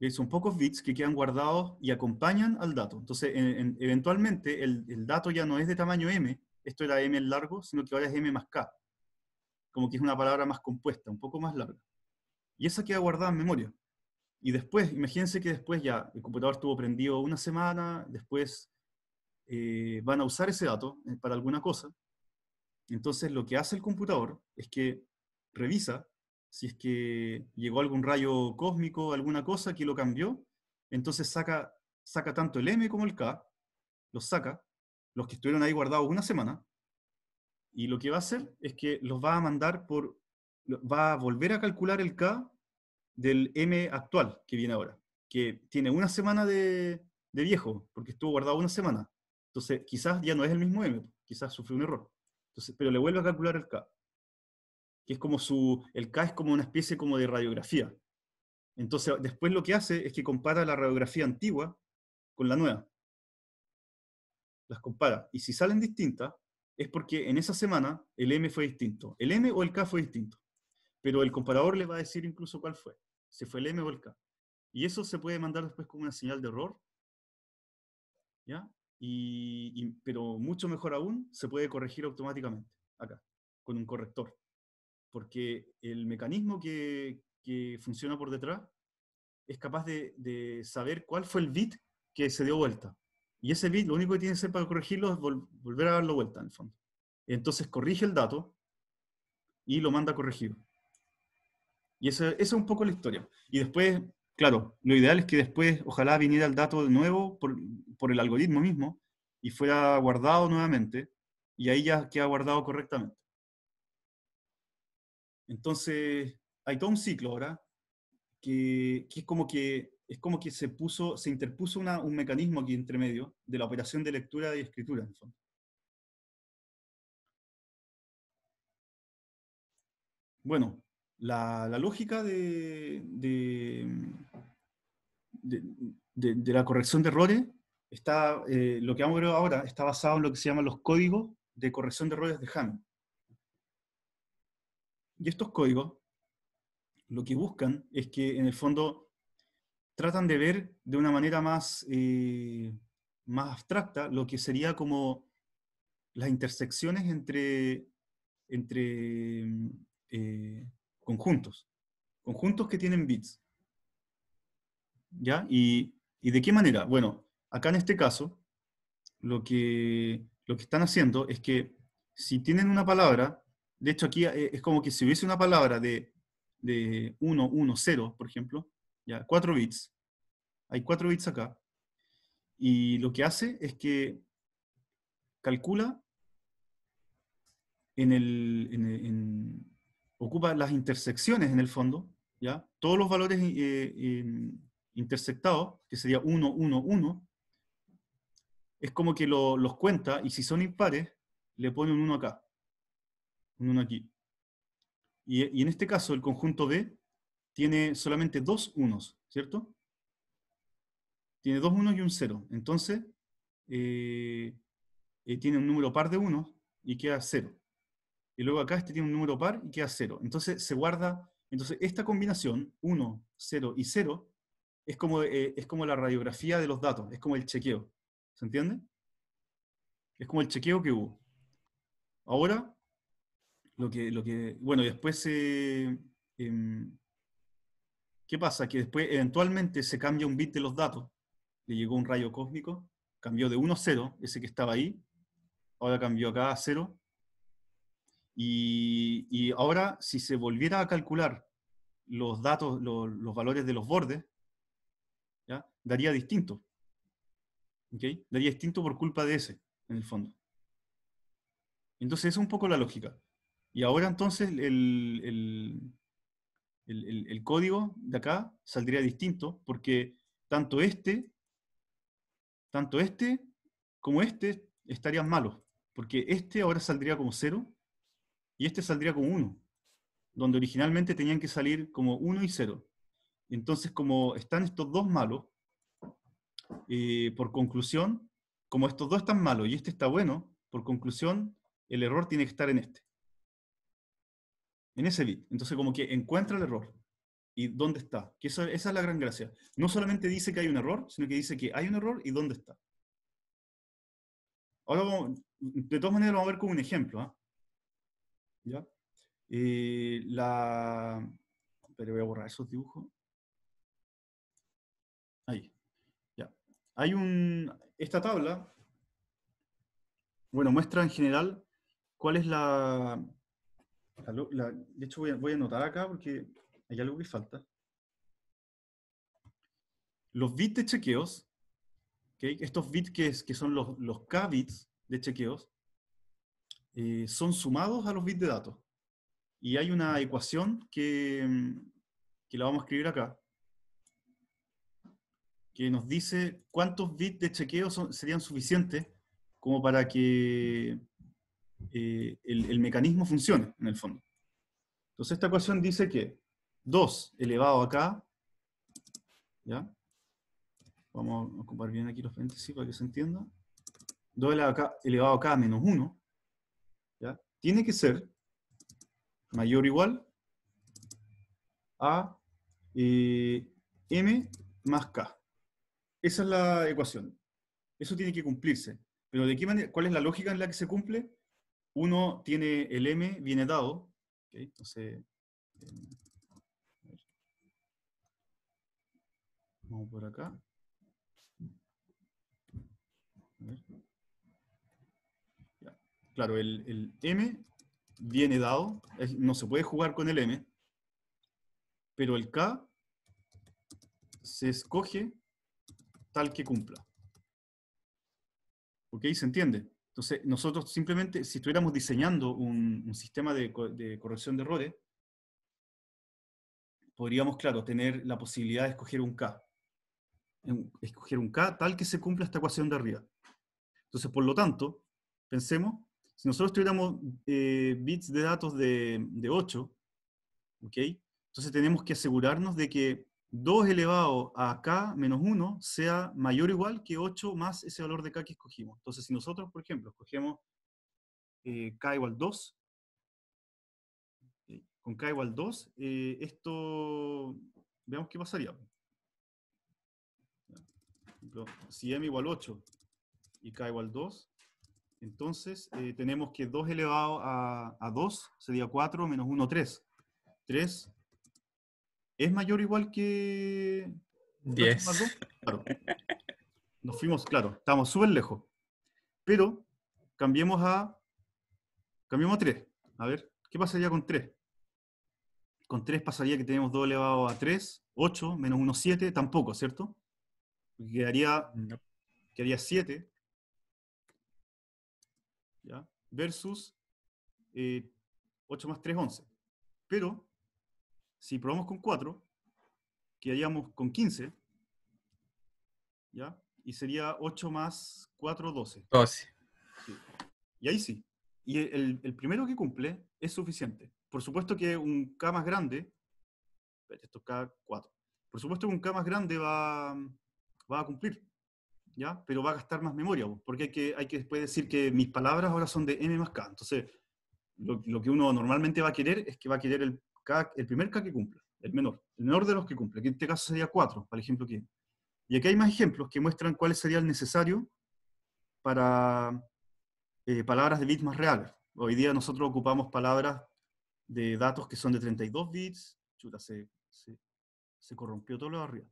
son pocos bits que quedan guardados y acompañan al dato. Entonces, eventualmente, el, dato ya no es de tamaño m, esto era m en largo, sino que ahora es m más k. Como que es una palabra más compuesta, un poco más larga. Y esa queda guardada en memoria. Y después, imagínense que después ya el computador estuvo prendido una semana, después eh, van a usar ese dato eh, para alguna cosa. Entonces, lo que hace el computador es que revisa si es que llegó algún rayo cósmico, alguna cosa que lo cambió, entonces saca, saca tanto el M como el K, los saca, los que estuvieron ahí guardados una semana, y lo que va a hacer es que los va a mandar por, va a volver a calcular el K del M actual que viene ahora, que tiene una semana de, viejo, porque estuvo guardado una semana. Entonces, quizás ya no es el mismo M, quizás sufrió un error. Entonces, pero le vuelve a calcular el K que es como su, el K es como una especie como de radiografía. Entonces, después lo que hace es que compara la radiografía antigua con la nueva. Las compara. Y si salen distintas, es porque en esa semana el M fue distinto. El M o el K fue distinto. Pero el comparador le va a decir incluso cuál fue. Si fue el M o el K. Y eso se puede mandar después como una señal de error. ¿Ya? pero mucho mejor aún, se puede corregir automáticamente. Acá, con un corrector porque el mecanismo que, funciona por detrás es capaz de, saber cuál fue el bit que se dio vuelta. Y ese bit lo único que tiene que hacer para corregirlo es volver a darlo vuelta, en el fondo. Entonces corrige el dato y lo manda a corregir. Y esa, es un poco la historia. Y después, claro, lo ideal es que después ojalá viniera el dato de nuevo por, por el algoritmo mismo y fuera guardado nuevamente y ahí ya queda guardado correctamente. Entonces, hay todo un ciclo ahora que, es como que es como que se puso, se interpuso un mecanismo aquí entre medio de la operación de lectura y escritura, Bueno, la, lógica de, la corrección de errores está, eh, lo que vamos a ver ahora, está basado en lo que se llaman los códigos de corrección de errores de Hammond. Y estos códigos lo que buscan es que en el fondo tratan de ver de una manera más, eh, más abstracta lo que sería como las intersecciones entre, entre eh, conjuntos, conjuntos que tienen bits. ¿Ya? ¿Y, ¿Y, de qué manera? Bueno, acá en este caso, lo que, lo que están haciendo es que si tienen una palabra de hecho aquí eh, es como que si hubiese una palabra de, 1, 1, 0, por ejemplo, ya, 4 bits, hay 4 bits acá, y lo que hace es que calcula en el, ocupa las intersecciones en el fondo, ¿ya? todos los valores eh, em, intersectados, que sería 1, 1, 1, es como que los cuenta y si son impares, le pone un 1 acá. Un 1 aquí. Y, en este caso el conjunto D tiene solamente dos unos, ¿cierto? Tiene dos unos y un cero. Entonces, eh, eh, tiene un número par de unos y queda cero. Y luego acá este tiene un número par y queda cero. Entonces se guarda, entonces esta combinación, 1, 0 y 0, es como, eh, es como la radiografía de los datos, es como el chequeo. ¿Se entiende? Es como el chequeo que hubo. Ahora, lo que, lo que, bueno, después, eh, em, ¿qué pasa? Que después eventualmente se cambia un bit de los datos. Le llegó un rayo cósmico, cambió de 1 a 0, ese que estaba ahí, ahora cambió acá a 0. Y, y ahora, si se volviera a calcular los datos, los, valores de los bordes, daría distinto. Daría distinto por culpa de ese, en el fondo. Entonces, es un poco la lógica. Y ahora entonces el, código de acá saldría distinto porque tanto este, tanto este como este estarían malos. Porque este ahora saldría como 0 y este saldría como 1. Donde originalmente tenían que salir como 1 y 0. Entonces, como están estos dos malos, eh, por conclusión, como estos dos están malos y este está bueno, por conclusión, el error tiene que estar en este en ese bit. Entonces como que encuentra el error y dónde está. esa es la gran gracia. No solamente dice que hay un error, sino que dice que hay un error y dónde está. Ahora, vamos, de todas maneras, vamos a ver como un ejemplo. ¿ah? ¿Ya? Eh, la... Pero voy a borrar esos dibujos. Ahí. Ya. Hay un... Esta tabla, bueno, muestra en general cuál es la, de hecho, voy a, anotar acá porque hay algo que falta. Los bits de chequeos, estos bits que, que son los, los K bits de chequeos, eh, son sumados a los bits de datos. Y hay una ecuación que, que la vamos a escribir acá, que nos dice cuántos bits de chequeo serían suficientes como para que eh, el, mecanismo funcione, en el fondo. Entonces esta ecuación dice que 2 elevado acá, ¿ya? Vamos a ocupar bien aquí los paréntesis para que se entienda. 2 elevado acá, k menos 1, ¿ya? Tiene que ser mayor o igual a eh, m más k. Esa es la ecuación. Eso tiene que cumplirse. Pero ¿de qué manera, ¿cuál es la lógica en la que se cumple? Uno tiene el m, viene dado, eh, Vamos por acá. Claro, el, el, M viene dado, no se puede jugar con el M, pero el K se escoge tal que cumpla. ¿Ok? ¿Se entiende? Entonces, nosotros simplemente, si estuviéramos diseñando un, sistema de, corrección de errores, podríamos, claro, tener la posibilidad de escoger un K. Escoger un K tal que se cumpla esta ecuación de arriba. Entonces, por lo tanto, pensemos, si nosotros tuviéramos eh, bits de datos de, de 8, ¿ok? Entonces tenemos que asegurarnos de que 2 elevado a k menos 1 sea mayor o igual que 8 más ese valor de k que escogimos. Entonces, si nosotros, por ejemplo, escogemos eh, k igual 2, con k igual 2, eh, esto, veamos qué pasaría. Si m igual 8 y k igual 2, entonces eh, tenemos que 2 elevado a, a 2 sería 4 menos 1, 3. 3 es mayor o igual que 10. Claro. Nos fuimos, claro, estamos súper lejos. Pero cambiemos a cambiemos a 3. A ver, ¿qué pasaría con 3? Con 3 pasaría que tenemos 2 elevado a 3, 8 menos 1, 7, tampoco, ¿cierto? Quedaría, quedaría 7. ¿Ya? Versus 8 eh, más 3, 11. Pero si probamos con 4, quedaríamos con 15, ¿ya? Y sería 8 más 4, 12. 12. Y ahí sí. Y el, el, primero que cumple es suficiente. Por supuesto que un K más grande, esto es K4, por supuesto que un K más grande va, va a cumplir, ¿ya? Pero va a gastar más memoria, porque hay que, hay que después decir que mis palabras ahora son de M más K. Entonces, lo que uno normalmente va a querer es que va a querer el el primer K que cumpla, el menor, el menor de los que cumple, que en este caso sería 4, para ejemplo que Y aquí hay más ejemplos que muestran cuál sería el necesario para eh, palabras de bits más reales. Hoy día nosotros ocupamos palabras de datos que son de 32 bits, chuta, se, corrompió todo lo arriba.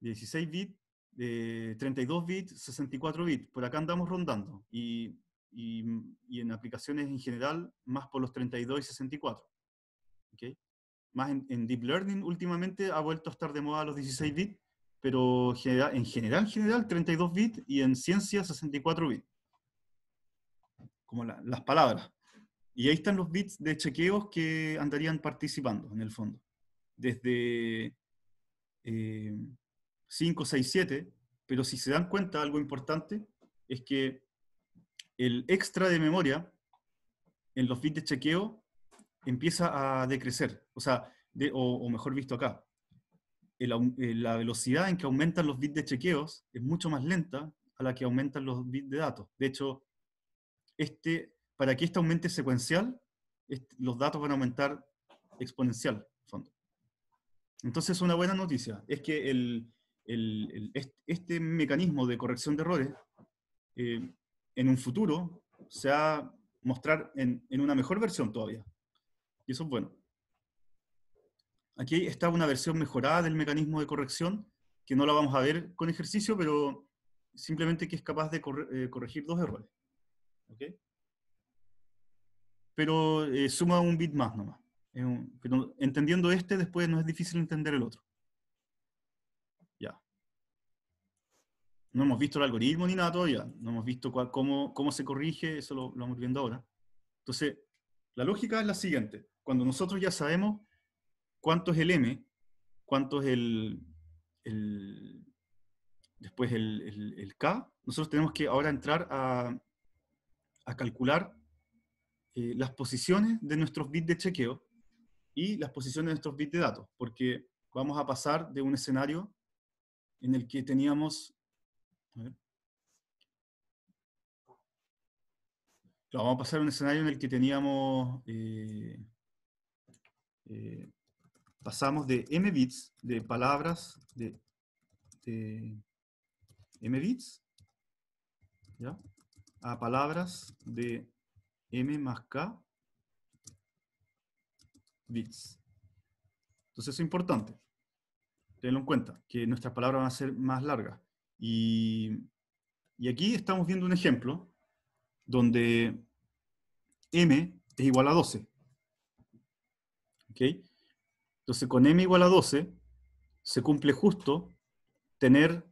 16 bits, eh, 32 bits, 64 bits, por acá andamos rondando. Y, y, y en aplicaciones en general, más por los 32 y 64. Más en, Deep Learning últimamente ha vuelto a estar de moda los 16 bits, pero en general, general 32 bits y en ciencia 64 bits. Como las palabras. Y ahí están los bits de chequeos que andarían participando en el fondo. Desde 5, 6, 7, pero si se dan cuenta, algo importante es que el extra de memoria en los bits de chequeo empieza a decrecer, o sea, o, mejor visto acá, eh, la velocidad en que aumentan los bits de chequeos es mucho más lenta a la que aumentan los bits de datos. De hecho, este, para que este aumente secuencial, los datos van a aumentar exponencial, fondo. Entonces, una buena noticia es que este, mecanismo de corrección de errores, eh, en un futuro, se va a mostrar en una mejor versión todavía. Y eso es bueno. Aquí está una versión mejorada del mecanismo de corrección, que no la vamos a ver con ejercicio, pero simplemente que es capaz de eh, corregir dos errores. Pero eh, suma un bit más nomás. entendiendo este, después no es difícil entender el otro. Ya. No hemos visto el algoritmo ni nada todavía. No hemos visto cómo, se corrige, eso lo vamos viendo ahora. Entonces, la lógica es la siguiente cuando nosotros ya sabemos cuánto es el M, cuánto es el, después el, K, nosotros tenemos que ahora entrar a, calcular eh, las posiciones de nuestros bits de chequeo y las posiciones de nuestros bits de datos, porque vamos a pasar de un escenario en el que teníamos... A vamos a pasar a un escenario en el que teníamos... Eh, eh, pasamos de m bits de palabras de, m bits a palabras de m más k bits. Entonces es importante. Tenlo en cuenta, que nuestras palabras van a ser más largas. Y, y aquí estamos viendo un ejemplo donde m es igual a 12. ¿Ok? Entonces, con m igual a 12, se cumple justo tener,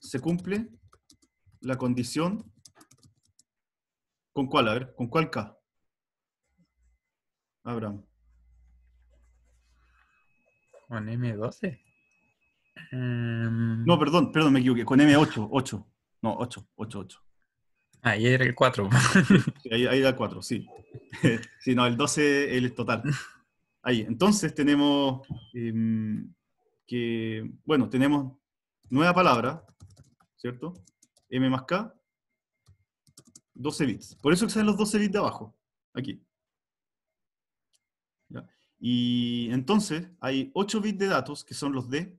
se cumple la condición, ¿con cuál? A ver, ¿con cuál K? Abraham. ¿Con M12? Em. No, perdón, perdón, me equivoqué. Con M8, 8. No, 8, 8, 8. Ahí era el 4. ahí, era el 4, sí. Sí, no, el 12 es total. Ahí, entonces tenemos em, que, bueno, tenemos nueva palabra, ¿cierto? M más K, 12 bits. Por eso que salen los 12 bits de abajo, aquí. Y entonces hay 8 bits de datos, que son los D,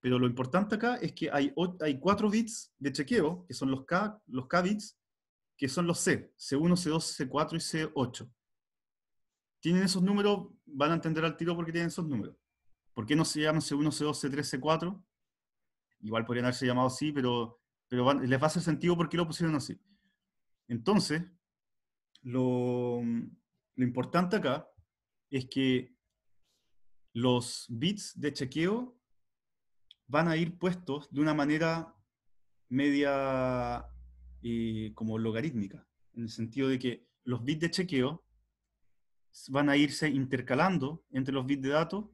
pero lo importante acá es que hay, hay 4 bits de chequeo, que son los K, los K bits, que son los C, C1, C2, C4 y C8 tienen esos números, van a entender al tiro por qué tienen esos números. ¿Por qué no se llaman C1, C2, C3, C4? Igual podrían haberse llamado así, pero, pero les va a hacer sentido por qué lo pusieron así. Entonces, lo, importante acá es que los bits de chequeo van a ir puestos de una manera media eh, como logarítmica, en el sentido de que los bits de chequeo van a irse intercalando entre los bits de datos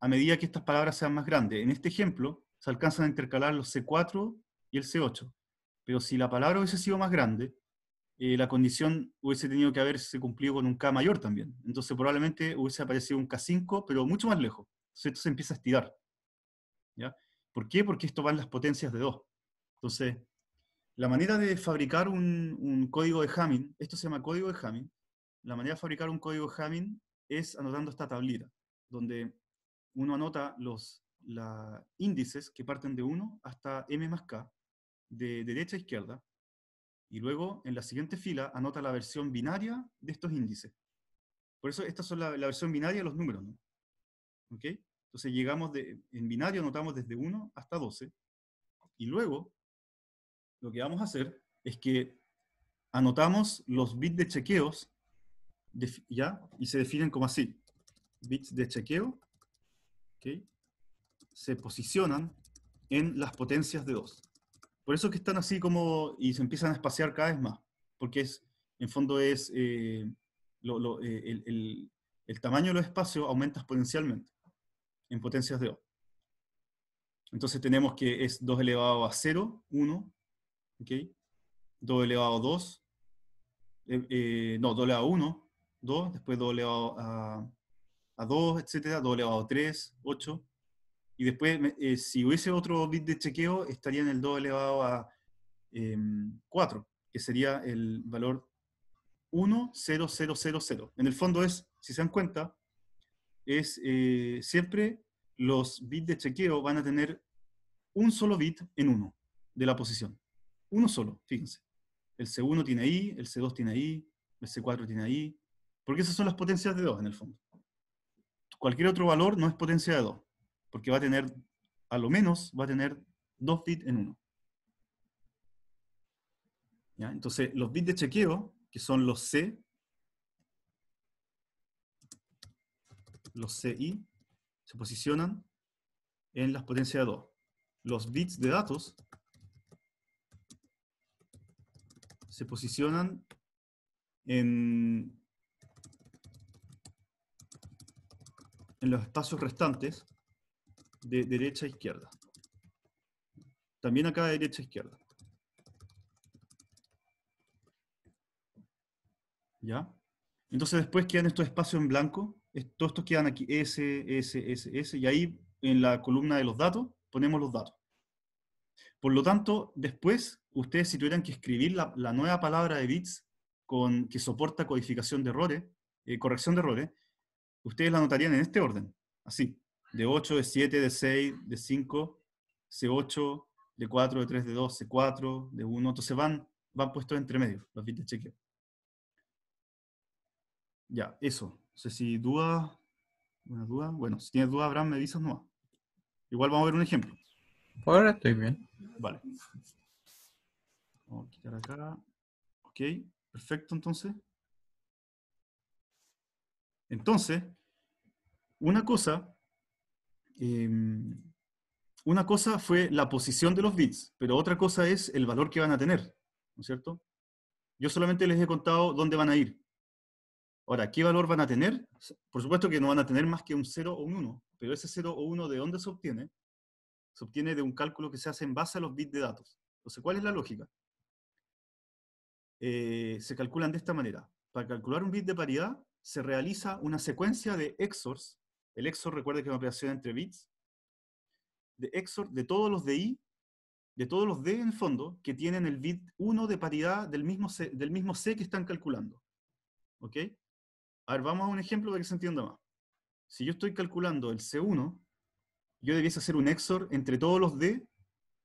a medida que estas palabras sean más grandes. En este ejemplo, se alcanzan a intercalar los C4 y el C8. Pero si la palabra hubiese sido más grande, eh, la condición hubiese tenido que haberse cumplido con un K mayor también. Entonces probablemente hubiese aparecido un K5, pero mucho más lejos. Entonces esto se empieza a estirar. ¿Ya? ¿Por qué? Porque esto en las potencias de 2. Entonces, la manera de fabricar un, un código de Hamming, esto se llama código de Hamming, la manera de fabricar un código Hamming es anotando esta tablita, donde uno anota los índices que parten de 1 hasta m más k, de derecha a izquierda, y luego en la siguiente fila anota la versión binaria de estos índices. Por eso esta son la, versión binaria de los números. ¿OK? Entonces llegamos de, en binario, anotamos desde 1 hasta 12, y luego lo que vamos a hacer es que anotamos los bits de chequeos ¿ya? Y se definen como así. Bits de chequeo, Se posicionan en las potencias de 2. Por eso que están así como, y se empiezan a espaciar cada vez más, porque es, en fondo es, eh, eh, el, tamaño de los espacios aumenta exponencialmente en potencias de 2. Entonces tenemos que es 2 elevado a 0, 1, 2 elevado a 2, eh, no, 2 elevado a 1, 2, después doble a, a 2, etcétera, doble elevado a 3, 8. Y después, eh, si hubiese otro bit de chequeo, estaría en el 2 elevado a 4, em, que sería el valor 1, 0, 0, 0, 0. En el fondo es, si se dan cuenta, es eh, siempre los bits de chequeo van a tener un solo bit en uno de la posición. Uno solo, fíjense. El C1 tiene ahí, el C2 tiene ahí, el C4 tiene ahí, porque esas son las potencias de 2 en el fondo. Cualquier otro valor no es potencia de 2, porque va a tener, a lo menos, va a tener 2 bits en 1. Entonces, los bits de chequeo, que son los C, los CI, se posicionan en las potencias de 2. Los bits de datos se posicionan en en los espacios restantes de derecha a izquierda. También acá de derecha a izquierda. ¿Ya? Entonces después quedan estos espacios en blanco, todos estos quedan aquí, S, S, S, S, y ahí en la columna de los datos ponemos los datos. Por lo tanto, después, ustedes si tuvieran que escribir la, nueva palabra de bits con, que soporta codificación de errores, eh, corrección de errores, ustedes la anotarían en este orden, así, de 8, de 7, de 6, de 5, C8, de 4, de 3, de 2, C4, de 1, entonces van, puestos entre medio, los bits de chequeo. Ya, eso. No sé si duda, una duda, bueno, si tienes duda, Abraham, me avisas nomás. Igual vamos a ver un ejemplo. Ahora estoy bien. Vale. Vamos a quitar acá. Ok, perfecto entonces. Entonces, una cosa, em, una cosa fue la posición de los bits, pero otra cosa es el valor que van a tener, ¿no es cierto? Yo solamente les he contado dónde van a ir. Ahora, ¿qué valor van a tener? Por supuesto que no van a tener más que un 0 o un 1, pero ese 0 o 1 ¿de dónde se obtiene? Se obtiene de un cálculo que se hace en base a los bits de datos. Entonces, ¿cuál es la lógica? Eh, se calculan de esta manera. Para calcular un bit de paridad, se realiza una secuencia de XORs. El XOR, recuerde que es una operación entre bits. De XOR, de todos los de de todos los D en fondo, que tienen el bit 1 de paridad del mismo C, del mismo C que están calculando. ¿Ok? A ver, vamos a un ejemplo para que se entienda más. Si yo estoy calculando el C1, yo debiese hacer un XOR entre todos los D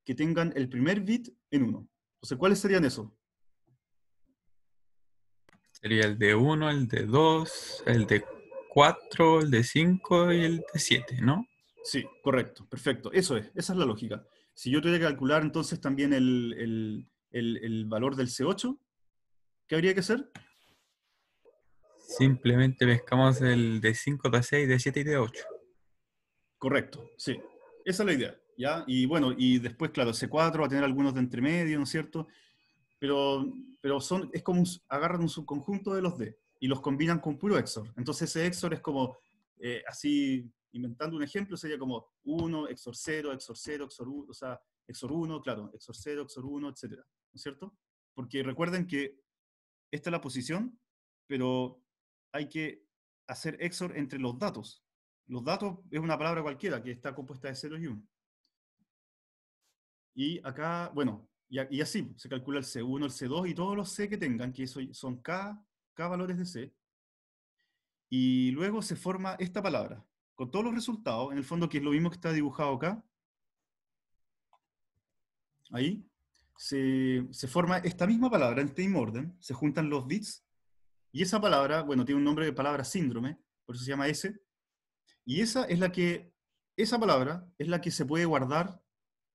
que tengan el primer bit en 1. Entonces, ¿cuáles serían esos? Sería el de 1, el de 2, el de 4, el de 5 y el de 7, ¿no? Sí, correcto, perfecto. Eso es, esa es la lógica. Si yo tuviera que calcular entonces también el, valor del C8, ¿qué habría que hacer? Simplemente pescamos el de 5, de 6, de 7 y de 8. Correcto, sí. Esa es la idea, ¿ya? Y bueno, y después, claro, C4 va a tener algunos de entremedio, ¿no es cierto? pero, pero son, es como agarran un subconjunto de los D y los combinan con puro XOR. Entonces ese XOR es como, eh, así, inventando un ejemplo, sería como 1, XOR 0, XOR 0, XOR 1, o sea, XOR 1, claro, XOR 0, XOR 1, etc. ¿No es cierto? Porque recuerden que esta es la posición, pero hay que hacer XOR entre los datos. Los datos es una palabra cualquiera que está compuesta de 0 y 1. Y acá, bueno, y, así se calcula el C1, el C2 y todos los C que tengan, que eso son K, K valores de C. Y luego se forma esta palabra, con todos los resultados, en el fondo que es lo mismo que está dibujado acá. Ahí. Se, se forma esta misma palabra, en este mismo orden, se juntan los bits, y esa palabra, bueno, tiene un nombre de palabra síndrome, por eso se llama S, y esa es la que, esa palabra es la que se puede guardar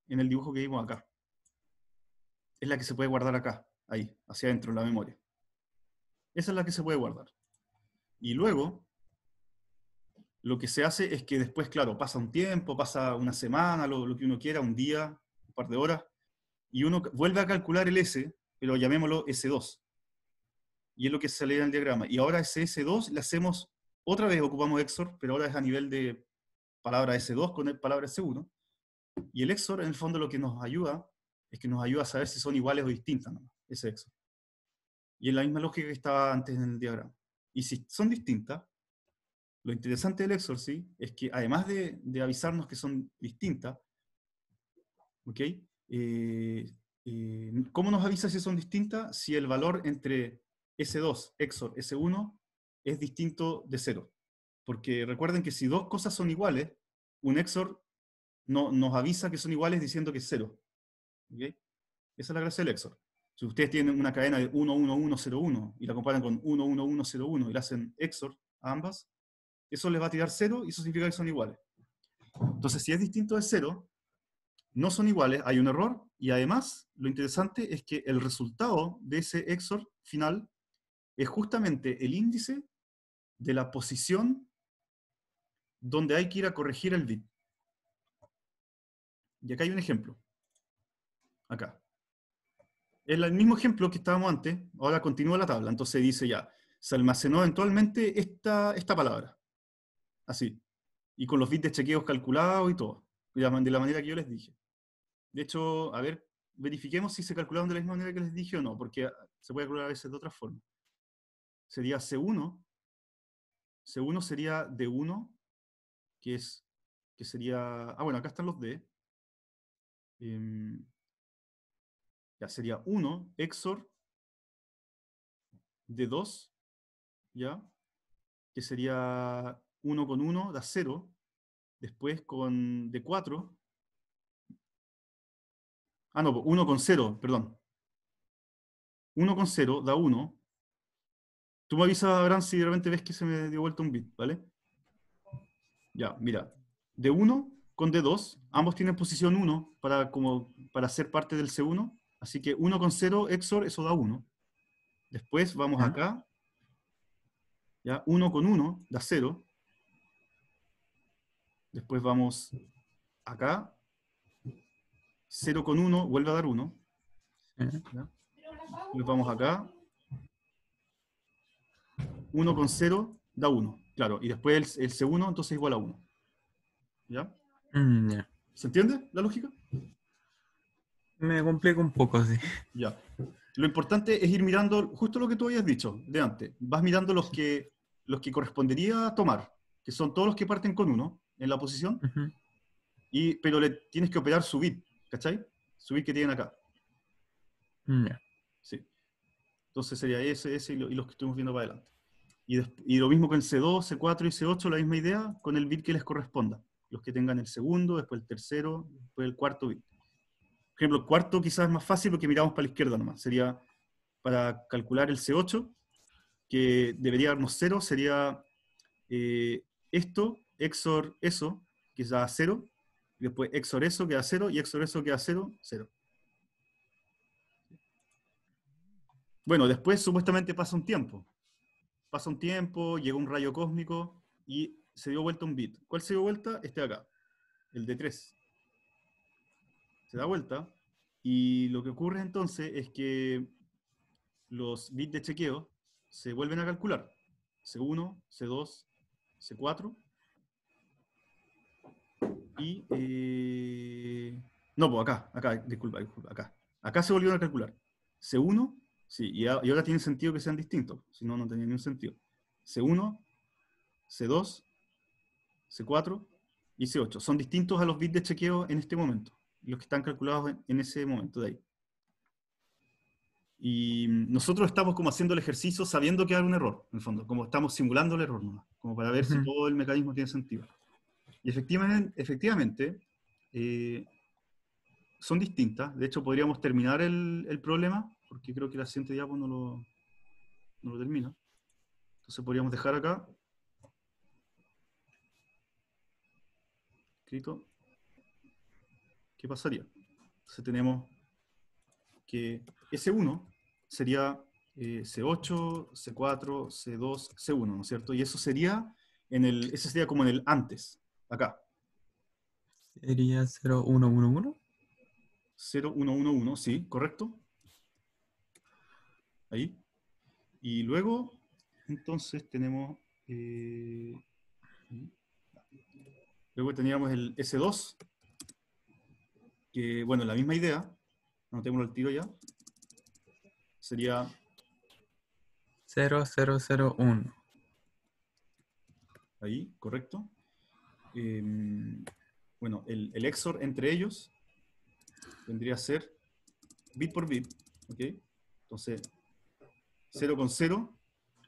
en el dibujo que vimos acá es la que se puede guardar acá, ahí, hacia adentro en la memoria. Esa es la que se puede guardar. Y luego, lo que se hace es que después, claro, pasa un tiempo, pasa una semana, lo, que uno quiera, un día, un par de horas, y uno vuelve a calcular el S, pero llamémoslo S2. Y es lo que sale en el diagrama. Y ahora ese S2 le hacemos, otra vez ocupamos XOR, pero ahora es a nivel de palabra S2 con el palabra S1. Y el XOR, en el fondo, lo que nos ayuda es que nos ayuda a saber si son iguales o distintas, ese EXOR. Y es la misma lógica que estaba antes en el diagrama. Y si son distintas, lo interesante del ¿sí? es que además de, avisarnos que son distintas, ¿ok? Eh, eh, ¿Cómo nos avisa si son distintas? Si el valor entre S2, XOR, S1 es distinto de 0. Porque recuerden que si dos cosas son iguales, un XOR no, nos avisa que son iguales diciendo que es 0. Esa es la gracia del XOR. Si ustedes tienen una cadena de 11101 y la comparan con 11101 y le hacen XOR a ambas, eso les va a tirar 0 y eso significa que son iguales. Entonces, si es distinto de 0, no son iguales, hay un error, y además lo interesante es que el resultado de ese XOR final es justamente el índice de la posición donde hay que ir a corregir el bit. Y acá hay un ejemplo acá. Es el mismo ejemplo que estábamos antes, ahora continúa la tabla, entonces dice ya, se almacenó eventualmente esta, esta palabra, así, y con los bits de chequeos calculados y todo, de la, manera que yo les dije. De hecho, a ver, verifiquemos si se calcularon de la misma manera que les dije o no, porque se puede calcular a veces de otra forma. Sería C1, C1 sería D1, que es, que sería, ah bueno, acá están los D, em, sería 1 XOR de 2, ¿ya? Que sería 1 con 1 da 0, después con de 4. Ah, no, 1 con 0, perdón. 1 con 0 da 1. Tú me avisas, Abraham, si realmente ves que se me dio vuelta un bit, ¿vale? Ya, mira. De 1 con D2, ambos tienen posición 1 para ser parte del C1. Así que con 1 0, XOR, eso da 1. Después vamos acá. Eh. Ya, 1 con 1 da 0. Después vamos acá. 0 con 1 vuelve a dar 1. Después vamos acá. 1 con 0 da 1. Claro, y después el, C1 entonces igual a 1. Mm, ¿Ya? ¿Se entiende la lógica? Me cumple un poco, así Ya. Lo importante es ir mirando justo lo que tú habías dicho de antes. Vas mirando los que, los que correspondería tomar, que son todos los que parten con uno en la posición, y, pero le tienes que operar su bit, ¿cachai? Su bit que tienen acá. Mm, sí. Entonces sería ese, ese y, los que estuvimos viendo para adelante. Y, y, lo mismo con el C2, C4 y C8, la misma idea, con el bit que les corresponda. Los que tengan el segundo, después el tercero, después el cuarto bit. Por ejemplo, el cuarto quizás es más fácil porque miramos para la izquierda nomás. Sería para calcular el C8, que debería darnos 0, sería eh, esto, xor eso, que da 0, después xor eso queda 0 y xor eso queda 0, 0. Bueno, después supuestamente pasa un tiempo. Pasa un tiempo, llegó un rayo cósmico y se dio vuelta un bit. ¿Cuál se dio vuelta? Este de acá, el d 3 da vuelta y lo que ocurre entonces es que los bits de chequeo se vuelven a calcular. C1, C2, C4. Y... Eh, no, pues acá, acá, disculpa, acá. Acá se volvieron a calcular. C1, sí, y, ahora tiene sentido que sean distintos, si no, no tenía ningún sentido. C1, C2, C4 y C8. Son distintos a los bits de chequeo en este momento los que están calculados en, ese momento de ahí. Y nosotros estamos como haciendo el ejercicio sabiendo que hay un error, en el fondo, como estamos simulando el error, como para ver si todo el mecanismo tiene sentido. Y efectivamente, eh, son distintas. De hecho, podríamos terminar el, problema, porque creo que la siguiente diapo no lo, no lo termina. Entonces podríamos dejar acá. Escrito. ¿qué pasaría? Entonces tenemos que S1 sería C8, C4, C2, C1, ¿no es cierto? Y eso sería, en el, ese sería como en el antes, acá. ¿Sería 0111? 0111, sí, correcto. Ahí. Y luego, entonces tenemos... Eh, luego teníamos el S2, que, bueno, la misma idea, anotémoslo el tiro ya, sería 0001. Ahí, correcto. Em, bueno, el, el, XOR entre ellos vendría a ser bit por bit, ¿ok? Entonces, 0 con 0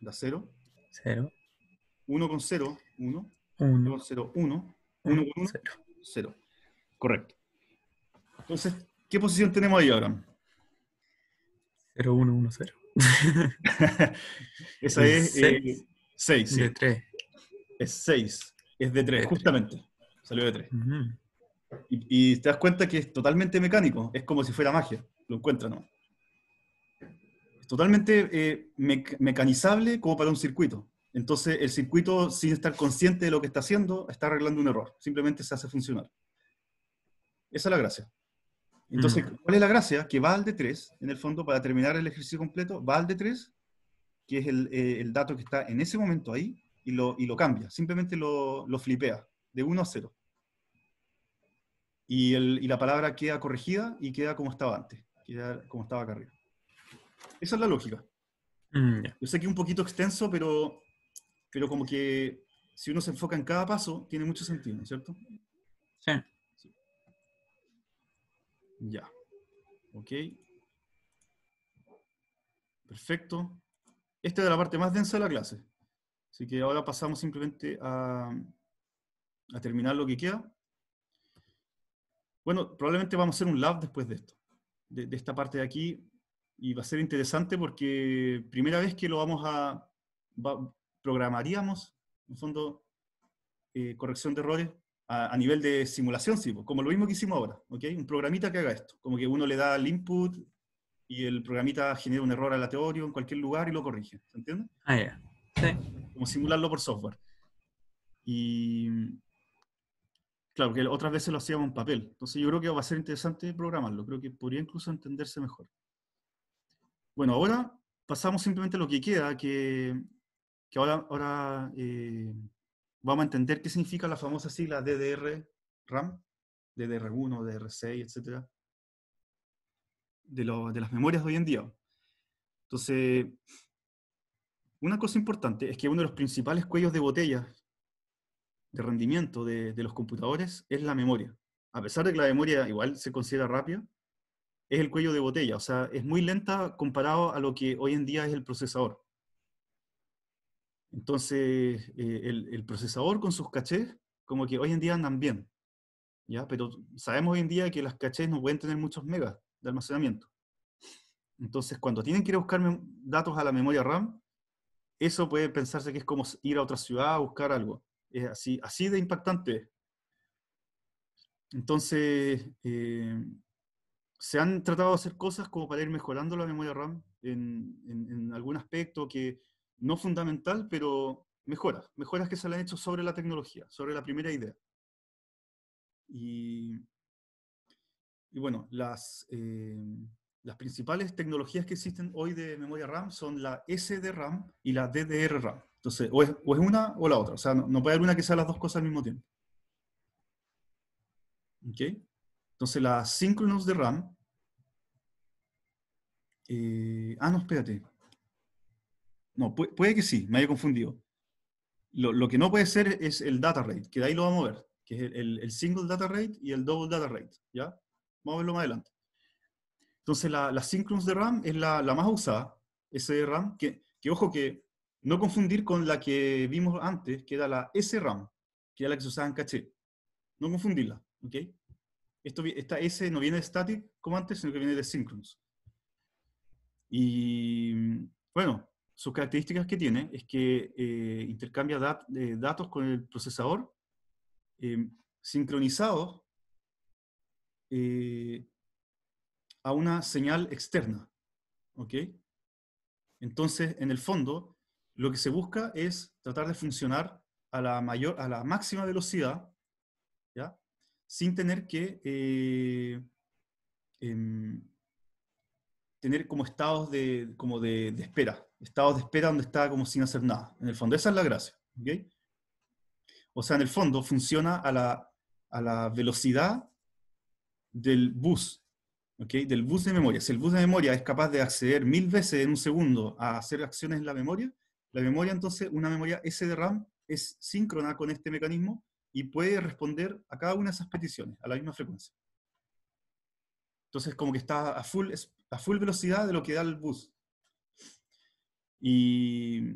da 0. 0. 1 con 0, 1. 1 con 0, 1. 1 con 1, 0. Correcto. Entonces, ¿qué posición tenemos ahí ahora? 0-1-1-0. Esa es 6. Eh, de 3. Es 6. Es de 3, justamente. Salió de 3. y, te das cuenta que es totalmente mecánico. Es como si fuera magia. Lo encuentras, ¿no? Es totalmente eh, mecanizable como para un circuito. Entonces, el circuito, sin estar consciente de lo que está haciendo, está arreglando un error. Simplemente se hace funcionar. Esa es la gracia. Entonces, ¿cuál es la gracia? Que va al de 3, en el fondo, para terminar el ejercicio completo, va al de 3, que es eh, el, dato que está en ese momento ahí, y lo, cambia, simplemente lo, flipea, de 1 a 0. Y, la palabra queda corregida y queda como estaba antes, queda como estaba acá arriba. Esa es la lógica. Mm, Yo sé que es un poquito extenso, pero, pero como que si uno se enfoca en cada paso, tiene mucho sentido, ¿cierto? Sí. Ya. Ok. Perfecto. Esta es la parte más densa de la clase. Así que ahora pasamos simplemente a, terminar lo que queda. Bueno, probablemente vamos a hacer un lab después de esto, de, esta parte de aquí, y va a ser interesante porque primera vez que lo vamos a, programaríamos, en fondo, eh, corrección de errores a, nivel de simulación, sí, como lo mismo que hicimos ahora, ¿ok? Un programita que haga esto, como que uno le da el input y el programita genera un error a la aleatorio en cualquier lugar y lo corrige, ¿se entiende? Ah, Sí. Como simularlo por software. Y claro, que otras veces lo hacíamos en papel. Entonces yo creo que va a ser interesante programarlo, creo que podría incluso entenderse mejor. Bueno, ahora pasamos simplemente a lo que queda, que, ahora, ahora eh, vamos a entender qué significa la famosa sigla DDR RAM, DDR1, DDR6, etcétera, de, las memorias de hoy en día. Entonces, una cosa importante es que uno de los principales cuellos de botella de rendimiento de, los computadores es la memoria. A pesar de que la memoria igual se considera rápida, es el cuello de botella, o sea, es muy lenta comparado a lo que hoy en día es el procesador. Entonces, eh, el, procesador con sus cachés, como que hoy en día andan bien, ¿ya? Pero sabemos hoy en día que las cachés no pueden tener muchos megas de almacenamiento. Entonces, cuando tienen que ir a buscar datos a la memoria RAM, eso puede pensarse que es como ir a otra ciudad a buscar algo. Es así, así de impactante. Entonces, eh, se han tratado de hacer cosas como para ir mejorando la memoria RAM en algún aspecto que no fundamental, pero mejoras, mejoras que se le han hecho sobre la tecnología, sobre la primera idea. Y, y bueno, las, eh, las principales tecnologías que existen hoy de memoria RAM son la SDRAM y la DDR-RAM. Entonces, o es, una o la otra. O sea, no, puede haber una que sea las dos cosas al mismo tiempo. ¿Ok? Entonces, la Synchronous de RAM... Eh, ah, no, espérate. No, puede, que sí, me haya confundido. Lo, que no puede ser es el data rate, que de ahí lo vamos a ver, que es el, single data rate y el double data rate, ¿ya? Vamos a verlo más adelante. Entonces, la, la de RAM es la, más usada, ram que, que ojo que no confundir con la que vimos antes, que era la ram que era la que se usaba en caché. No confundirla, ¿ok? Esto, esta S no viene de static como antes, sino que viene de synchronous. Y bueno, sus características que tiene es que eh, intercambia eh, datos con el procesador eh, sincronizados a una señal externa. ¿Ok? Entonces, en el fondo, lo que se busca es tratar de funcionar a la, mayor, a la máxima velocidad, sin tener que em, tener como estados de, como de, espera, estados de espera donde está como sin hacer nada. En el fondo, esa es la gracia. ¿okay? O sea, en el fondo funciona a la, a la velocidad del bus, ¿okay? del bus de memoria. Si el bus de memoria es capaz de acceder mil veces en un segundo a hacer acciones en la memoria, la memoria entonces, una memoria SDRAM es síncrona con este mecanismo y puede responder a cada una de esas peticiones a la misma frecuencia. Entonces, como que está a full a full velocidad de lo que da el bus. Y,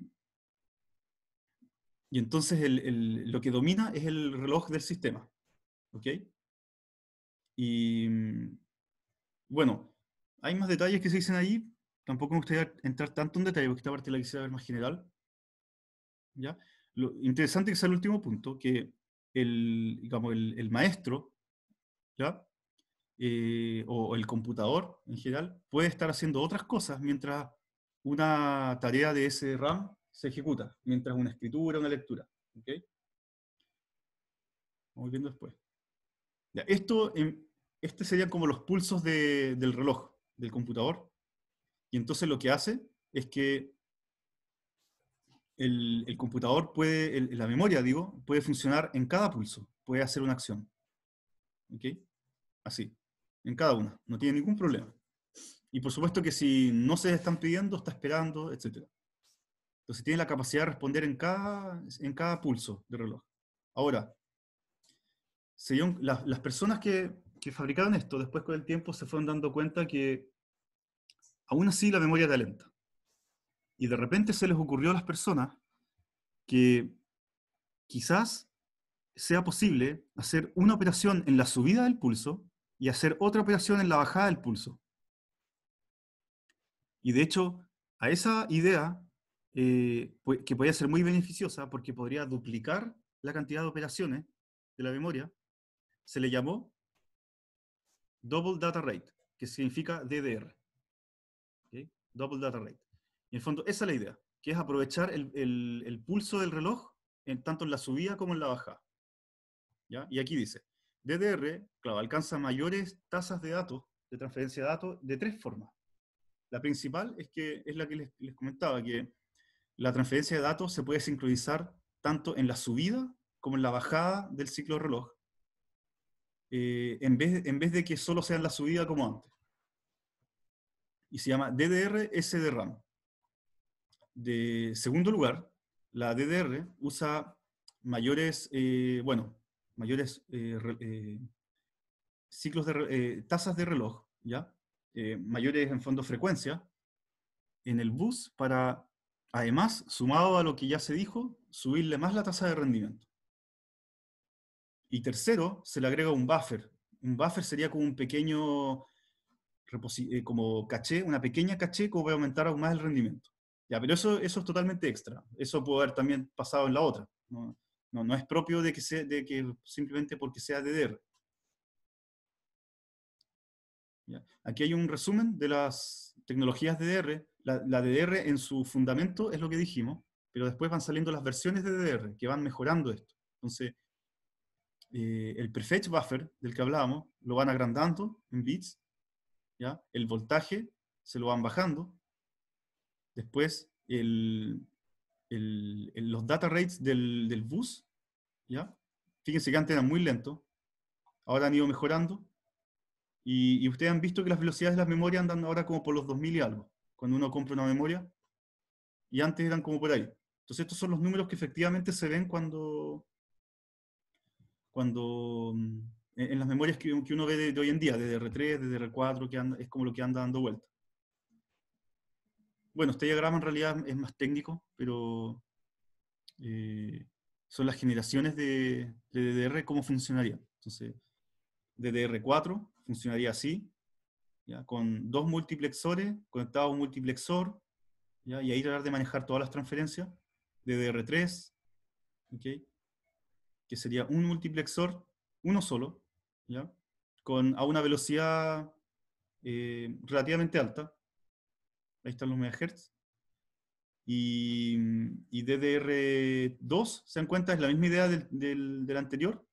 y entonces el, lo que domina es el reloj del sistema. ¿Ok? Y bueno, hay más detalles que se dicen ahí. Tampoco me gustaría entrar tanto en detalle, porque esta parte la quisiera ver más general. ¿Ya? Lo interesante es el último punto, que el, digamos, el, el maestro, ¿ya? Eh, o, el computador en general puede estar haciendo otras cosas mientras una tarea de ese RAM se ejecuta, mientras una escritura, una lectura. Vamos viendo después. esto, este serían como los pulsos del reloj, del computador. Y entonces lo que hace es que el, computador puede, la memoria, digo, puede funcionar en cada pulso, puede hacer una acción. Así en cada una, no tiene ningún problema. Y por supuesto que si no se están pidiendo, está esperando, etc. Entonces tiene la capacidad de responder en cada, en cada pulso de reloj. Ahora, las, personas que, que fabricaron esto, después con el tiempo se fueron dando cuenta que aún así la memoria era lenta. Y de repente se les ocurrió a las personas que quizás sea posible hacer una operación en la subida del pulso y hacer otra operación en la bajada del pulso. Y de hecho, a esa idea, eh, que podría ser muy beneficiosa porque podría duplicar la cantidad de operaciones de la memoria, se le llamó Double Data Rate, que significa DDR. Double Data Rate. en el fondo, esa es la idea, que es aprovechar el, pulso del reloj tanto en la subida como en la bajada. Y aquí dice, DDR, claro, alcanza mayores tasas de datos, de transferencia de datos, de tres formas. La principal es que es la que les, comentaba, que la transferencia de datos se puede sincronizar tanto en la subida como en la bajada del ciclo reloj, eh, en, vez, en vez de que solo sea en la subida como antes. Y se llama DDR SDRAM. De segundo lugar, la DDR usa mayores, eh, bueno, mayores eh, eh, ciclos de eh, tasas de reloj, ¿ya? Eh, mayores en fondo frecuencia, en el bus para, además, sumado a lo que ya se dijo, subirle más la tasa de rendimiento. Y tercero, se le agrega un buffer. Un buffer sería como un pequeño, como caché, una pequeña caché que puede aumentar aún más el rendimiento. Ya, pero eso, eso es totalmente extra. Eso puede haber también pasado en la otra. No, no es propio de que, de que simplemente porque sea DDR. Aquí hay un resumen de las tecnologías DDR. La, DDR en su fundamento es lo que dijimos, pero después van saliendo las versiones de DDR que van mejorando esto. Entonces, eh, el prefetch buffer del que hablábamos lo van agrandando en bits, ¿ya? el voltaje se lo van bajando, después el, los data rates del, del, bus, ¿ya? Fíjense que antes eran muy lentos, ahora han ido mejorando, y, ustedes han visto que las velocidades de las memorias andan ahora como por los 2000 y algo, cuando uno compra una memoria, y antes eran como por ahí. Entonces estos son los números que efectivamente se ven cuando, cuando mm, en, las memorias que, uno ve de, hoy en día, de r 3 de r 4 que es como lo que anda dando vuelta bueno, este diagrama en realidad es más técnico, pero eh, son las generaciones de, DDR, cómo funcionaría. Entonces, DDR4 funcionaría así, ¿ya? con dos multiplexores, conectado a un multiplexor, ¿ya? y ahí tratar de manejar todas las transferencias. DDR3, que sería un multiplexor, uno solo, ¿ya? Con, a una velocidad eh, relativamente alta, ahí están los megahertz. Y, y DDR2, ¿se dan cuenta? Es la misma idea del, del, anterior,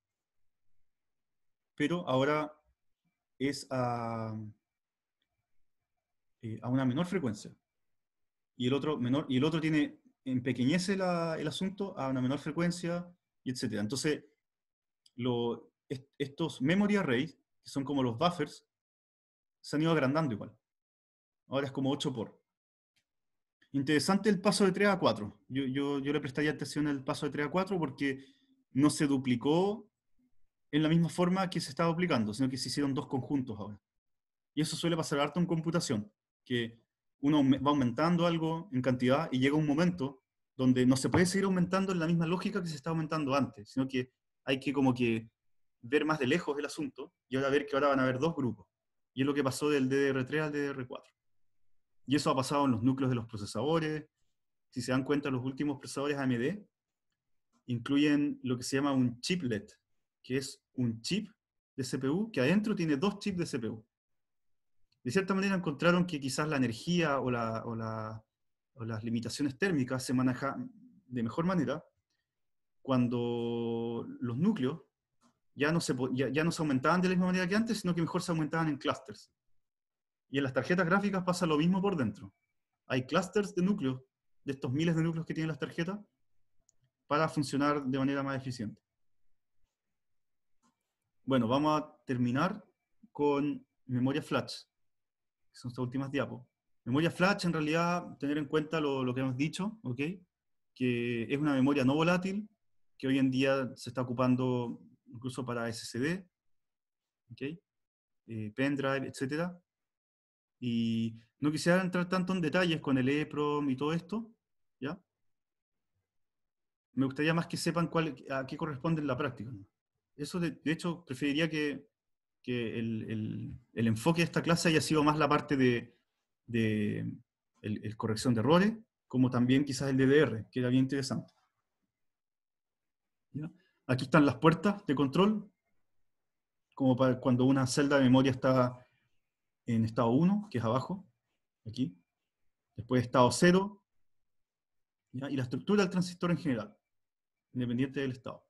pero ahora es eh, a, una menor frecuencia. Y el otro, menor, y el otro tiene, empequeñece el asunto a una menor frecuencia, y etc. Entonces, estos memory arrays, que son como los buffers, se han ido agrandando igual. Ahora es como 8 por. Interesante el paso de 3 a 4. Yo, le prestaría atención al paso de 3 a 4 porque no se duplicó en la misma forma que se estaba duplicando, sino que se hicieron dos conjuntos ahora. Y eso suele pasar harto en computación, que uno va aumentando algo en cantidad y llega un momento donde no se puede seguir aumentando en la misma lógica que se estaba aumentando antes, sino que hay que como que ver más de lejos el asunto y ahora ver que ahora van a haber dos grupos. Y es lo que pasó del DDR3 al DDR4. Y eso ha pasado en los núcleos de los procesadores. Si se dan cuenta, los últimos procesadores AMD incluyen lo que se llama un chiplet, que es un chip de CPU que adentro tiene dos chips de CPU. De cierta manera encontraron que quizás la energía o, las limitaciones térmicas se manejan de mejor manera cuando los núcleos ya no, se, ya, no se aumentaban de la misma manera que antes, sino que mejor se aumentaban en clusters. Y en las tarjetas gráficas pasa lo mismo por dentro. Hay clusters de núcleos, de estos miles de núcleos que tienen las tarjetas, para funcionar de manera más eficiente. Bueno, vamos a terminar con memoria flash, son estas últimas diapos. Memoria flash, en realidad, tener en cuenta lo, que hemos dicho, que es una memoria no volátil, que hoy en día se está ocupando incluso para SSD, eh, pendrive, etc. Y no quisiera entrar tanto en detalles con el EEPROM y todo esto, ¿ya? Me gustaría más que sepan cuál, a qué corresponde en la práctica. Eso, de, hecho, preferiría que, que el, el, enfoque de esta clase haya sido más la parte de, de el, corrección de errores, como también quizás el DDR, que era bien interesante. Aquí están las puertas de control, como para cuando una celda de memoria está en estado 1, que es abajo, aquí. Después estado 0, y la estructura del transistor en general, independiente del estado.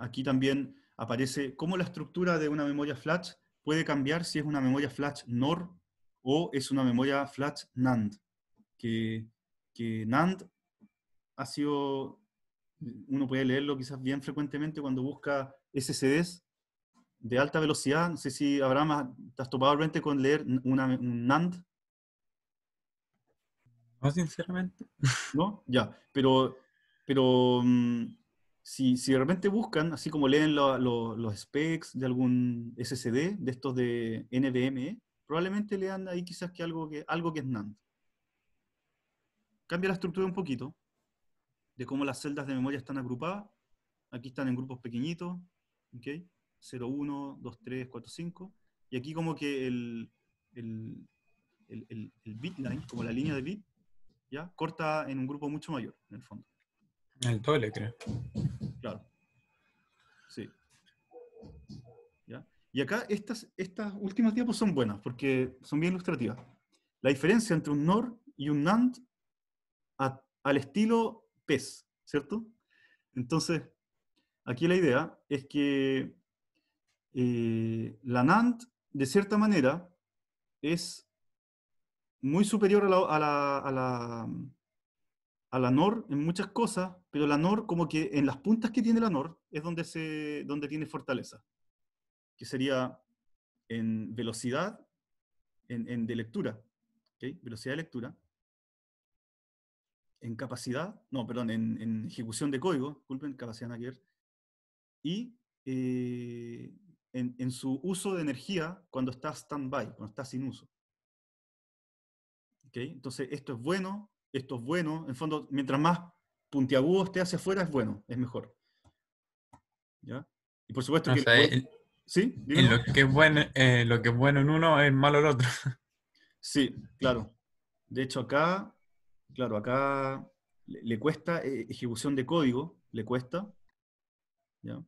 Aquí también aparece cómo la estructura de una memoria flash puede cambiar si es una memoria flash NOR o es una memoria flash NAND. Que, que NAND ha sido, uno puede leerlo quizás bien frecuentemente cuando busca SCDs de alta velocidad. No sé si, Abraham, ¿te has topado realmente con leer una, un NAND? más sinceramente. ¿No? Ya, pero, pero mm, si, si, de repente buscan, así como leen los specs de algún SSD, de estos de NVMe, probablemente lean ahí quizás que algo que, algo que es NAND. Cambia la estructura un poquito de cómo las celdas de memoria están agrupadas. Aquí están en grupos pequeñitos, 2 3, 4, 5. Y aquí como que el, el, el, bitline, como la línea de bit, ¿ya? Corta en un grupo mucho mayor, en el fondo. El doble, creo. Claro. Sí. Y acá estas, estas últimas diapos son buenas, porque son bien ilustrativas. La diferencia entre un NOR y un NAND al estilo PES, ¿cierto? Entonces, Aquí la idea es que eh, la NAND, de cierta manera, es muy superior a la, a, la, NOR en muchas cosas, pero la NOR como que en las puntas que tiene la NOR es donde, se, donde tiene fortaleza, que sería en velocidad en, en de lectura, ¿okay? velocidad de lectura, en capacidad, no, perdón, en, ejecución de código, disculpen, capacidad de y eh, en, su uso de energía cuando está stand-by, cuando está sin uso. Entonces, esto es bueno, esto es bueno. En fondo, mientras más puntiagudo esté hacia afuera, es bueno, es mejor. ¿Ya? Y por supuesto que... ¿sí? lo, que es bueno, eh, lo que es bueno en uno es malo en otro. Sí, claro. De hecho, acá, claro, acá le, cuesta eh, ejecución de código, le cuesta. ¿ya?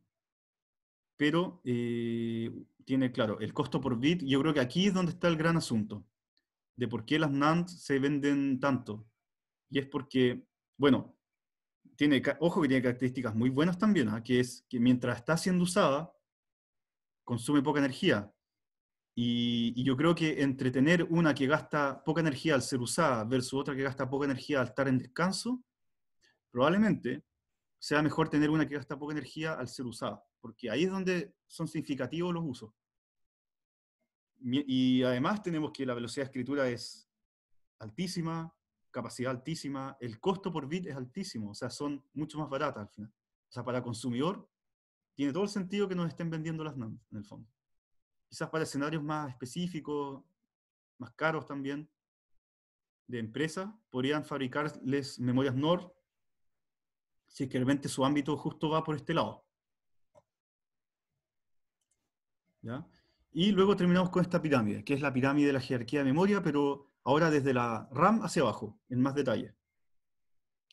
pero eh, tiene claro el costo por bit. Yo creo que aquí es donde está el gran asunto de por qué las NAND se venden tanto. Y es porque, bueno, tiene, ojo que tiene características muy buenas también, ¿ah? que es que mientras está siendo usada, consume poca energía. Y, y, yo creo que entre tener una que gasta poca energía al ser usada versus otra que gasta poca energía al estar en descanso, probablemente sea mejor tener una que gasta poca energía al ser usada porque ahí es donde son significativos los usos. Y además tenemos que la velocidad de escritura es altísima, capacidad altísima, el costo por bit es altísimo, o sea, son mucho más baratas al final. O sea, para el consumidor tiene todo el sentido que nos estén vendiendo las NAND, en el fondo. Quizás para escenarios más específicos, más caros también, de empresa, podrían fabricarles memorias NOR, si realmente su ámbito justo va por este lado. Y luego terminamos con esta pirámide, que es la pirámide de la jerarquía de memoria, pero ahora desde la RAM hacia abajo, en más detalle.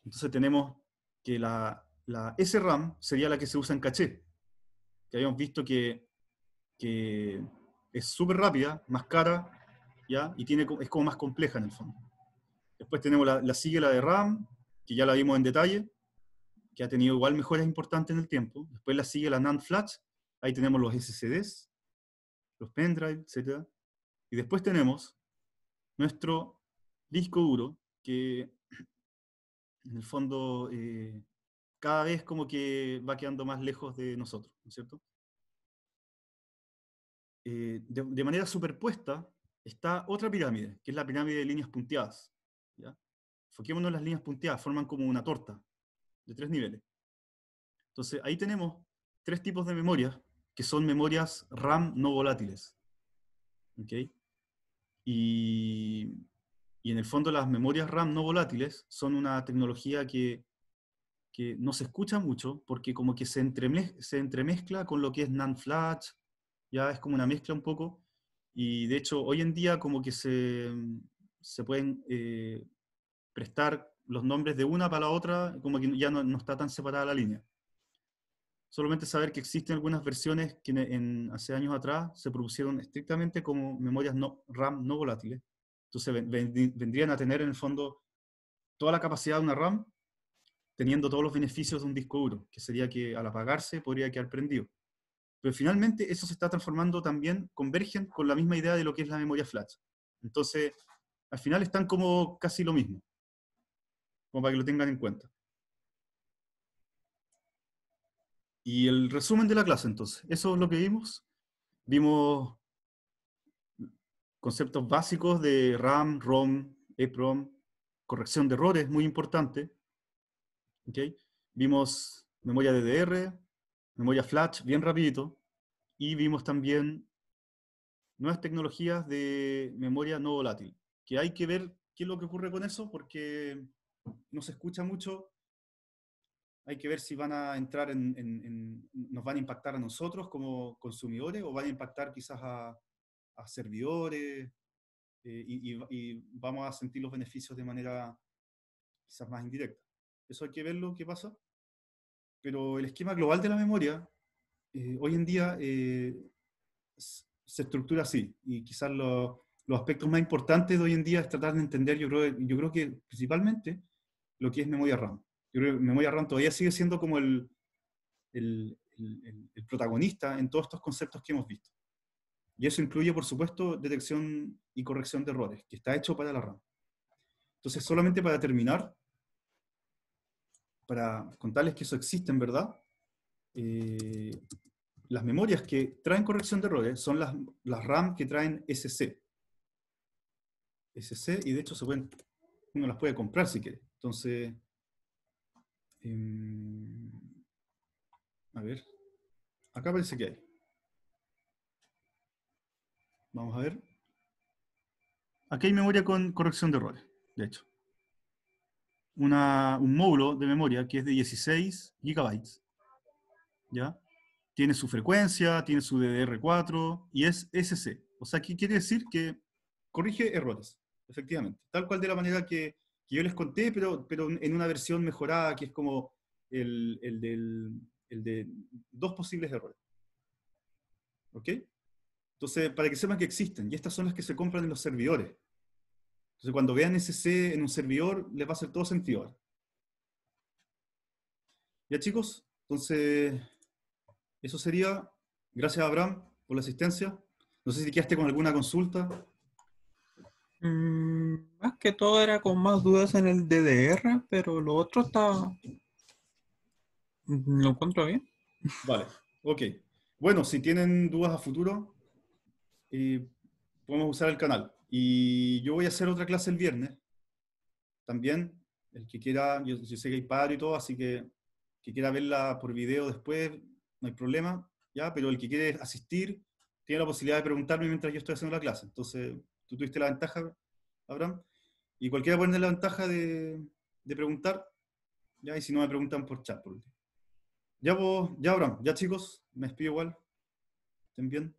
Entonces tenemos que la, la SRAM sería la que se usa en caché, que habíamos visto que, es súper rápida, más cara, ¿ya? y tiene, es como más compleja en el fondo. Después tenemos la, la de RAM, que ya la vimos en detalle, que ha tenido igual mejoras importantes en el tiempo. Después la sigue la NAND flash, ahí tenemos los SSDs, los pendrive, etc. Y después tenemos nuestro disco duro, que en el fondo eh, cada vez como que va quedando más lejos de nosotros, ¿no es cierto? Eh, de, manera superpuesta está otra pirámide, que es la pirámide de líneas punteadas. ¿ya? Foquémonos las líneas punteadas, forman como una torta de tres niveles. Entonces ahí tenemos tres tipos de memorias, que son memorias RAM no volátiles. Y, en el fondo las memorias RAM no volátiles son una tecnología que, no se escucha mucho porque como que se, entremezcla con lo que es NAND flash, ya es como una mezcla un poco. Y de hecho hoy en día como que se, se pueden eh, prestar los nombres de una para la otra, como que ya no está tan separada la línea solamente saber que existen algunas versiones que hace años atrás se produjeron estrictamente como memorias no, RAM no volátiles. Entonces vendrían a tener en el fondo toda la capacidad de una RAM, teniendo todos los beneficios de un disco duro, que sería que al apagarse podría quedar prendido. Pero finalmente eso se está transformando también, convergen con la misma idea de lo que es la memoria flash. Entonces, al final están como casi lo mismo, como para que lo tengan en cuenta. Y el resumen de la clase, entonces, eso es lo que vimos. Vimos conceptos básicos de RAM, ROM, EPROM, corrección de errores, muy importante. ¿Okay? Vimos memoria DDR, memoria flash, bien rapidito. Y vimos también nuevas tecnologías de memoria no volátil, que hay que ver qué es lo que ocurre con eso, porque nos escucha mucho hay que ver si van a entrar en, nos van a impactar a nosotros como consumidores o van a impactar quizás a, servidores eh, y, vamos a sentir los beneficios de manera quizás más indirecta. Eso hay que verlo, qué pasa. Pero el esquema global de la memoria eh, hoy en día eh, se estructura así y quizás los aspectos más importantes de hoy en día es tratar de entender, yo yo creo que principalmente lo que es memoria RAM yo creo que Memoria RAM todavía sigue siendo como el, el, protagonista en todos estos conceptos que hemos visto. Y eso incluye, por supuesto, detección y corrección de errores, que está hecho para la RAM. Entonces, solamente para terminar, para contarles que eso existe en verdad, eh, las memorias que traen corrección de errores son las, las RAM que traen SC. SC, y de hecho se pueden, uno las puede comprar si quiere. Entonces, Em, a ver, acá parece que hay. Vamos a ver. Aquí hay memoria con corrección de errores, de hecho. un módulo de memoria que es de 16 gigabytes. ¿Ya? Tiene su frecuencia, tiene su DDR4 y es SC. O sea, ¿qué quiere decir? Que corrige errores, efectivamente. Tal cual de la manera que que yo les conté, pero, pero en una versión mejorada, que es como el, de dos posibles errores. ¿Ok? Entonces, para que sepan que existen, y estas son las que se compran en los servidores. Entonces, cuando vean C en un servidor, les va a hacer todo sentido. Ya chicos, entonces, eso sería. Gracias, Abraham, por la asistencia. No sé si quedaste con alguna consulta. Mm, más que todo era con más dudas en el DDR, pero lo otro está mm, Lo encuentro bien. Vale, ok. Bueno, si tienen dudas a futuro, eh, podemos usar el canal. Y yo voy a hacer otra clase el viernes. También, el que quiera, yo, sé que hay padre y todo, así que que quiera verla por video después, no hay problema, ¿ya? Pero el que quiere asistir, tiene la posibilidad de preguntarme mientras yo estoy haciendo la clase. Entonces, tú tuviste la ventaja, Abraham, y cualquiera puede tener la ventaja de, preguntar, ya, y si no me preguntan por chat, Ya, vos, pues, ya, Abraham, ya chicos, me despido igual. Estén bien.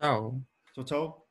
Chao. Chao, chao.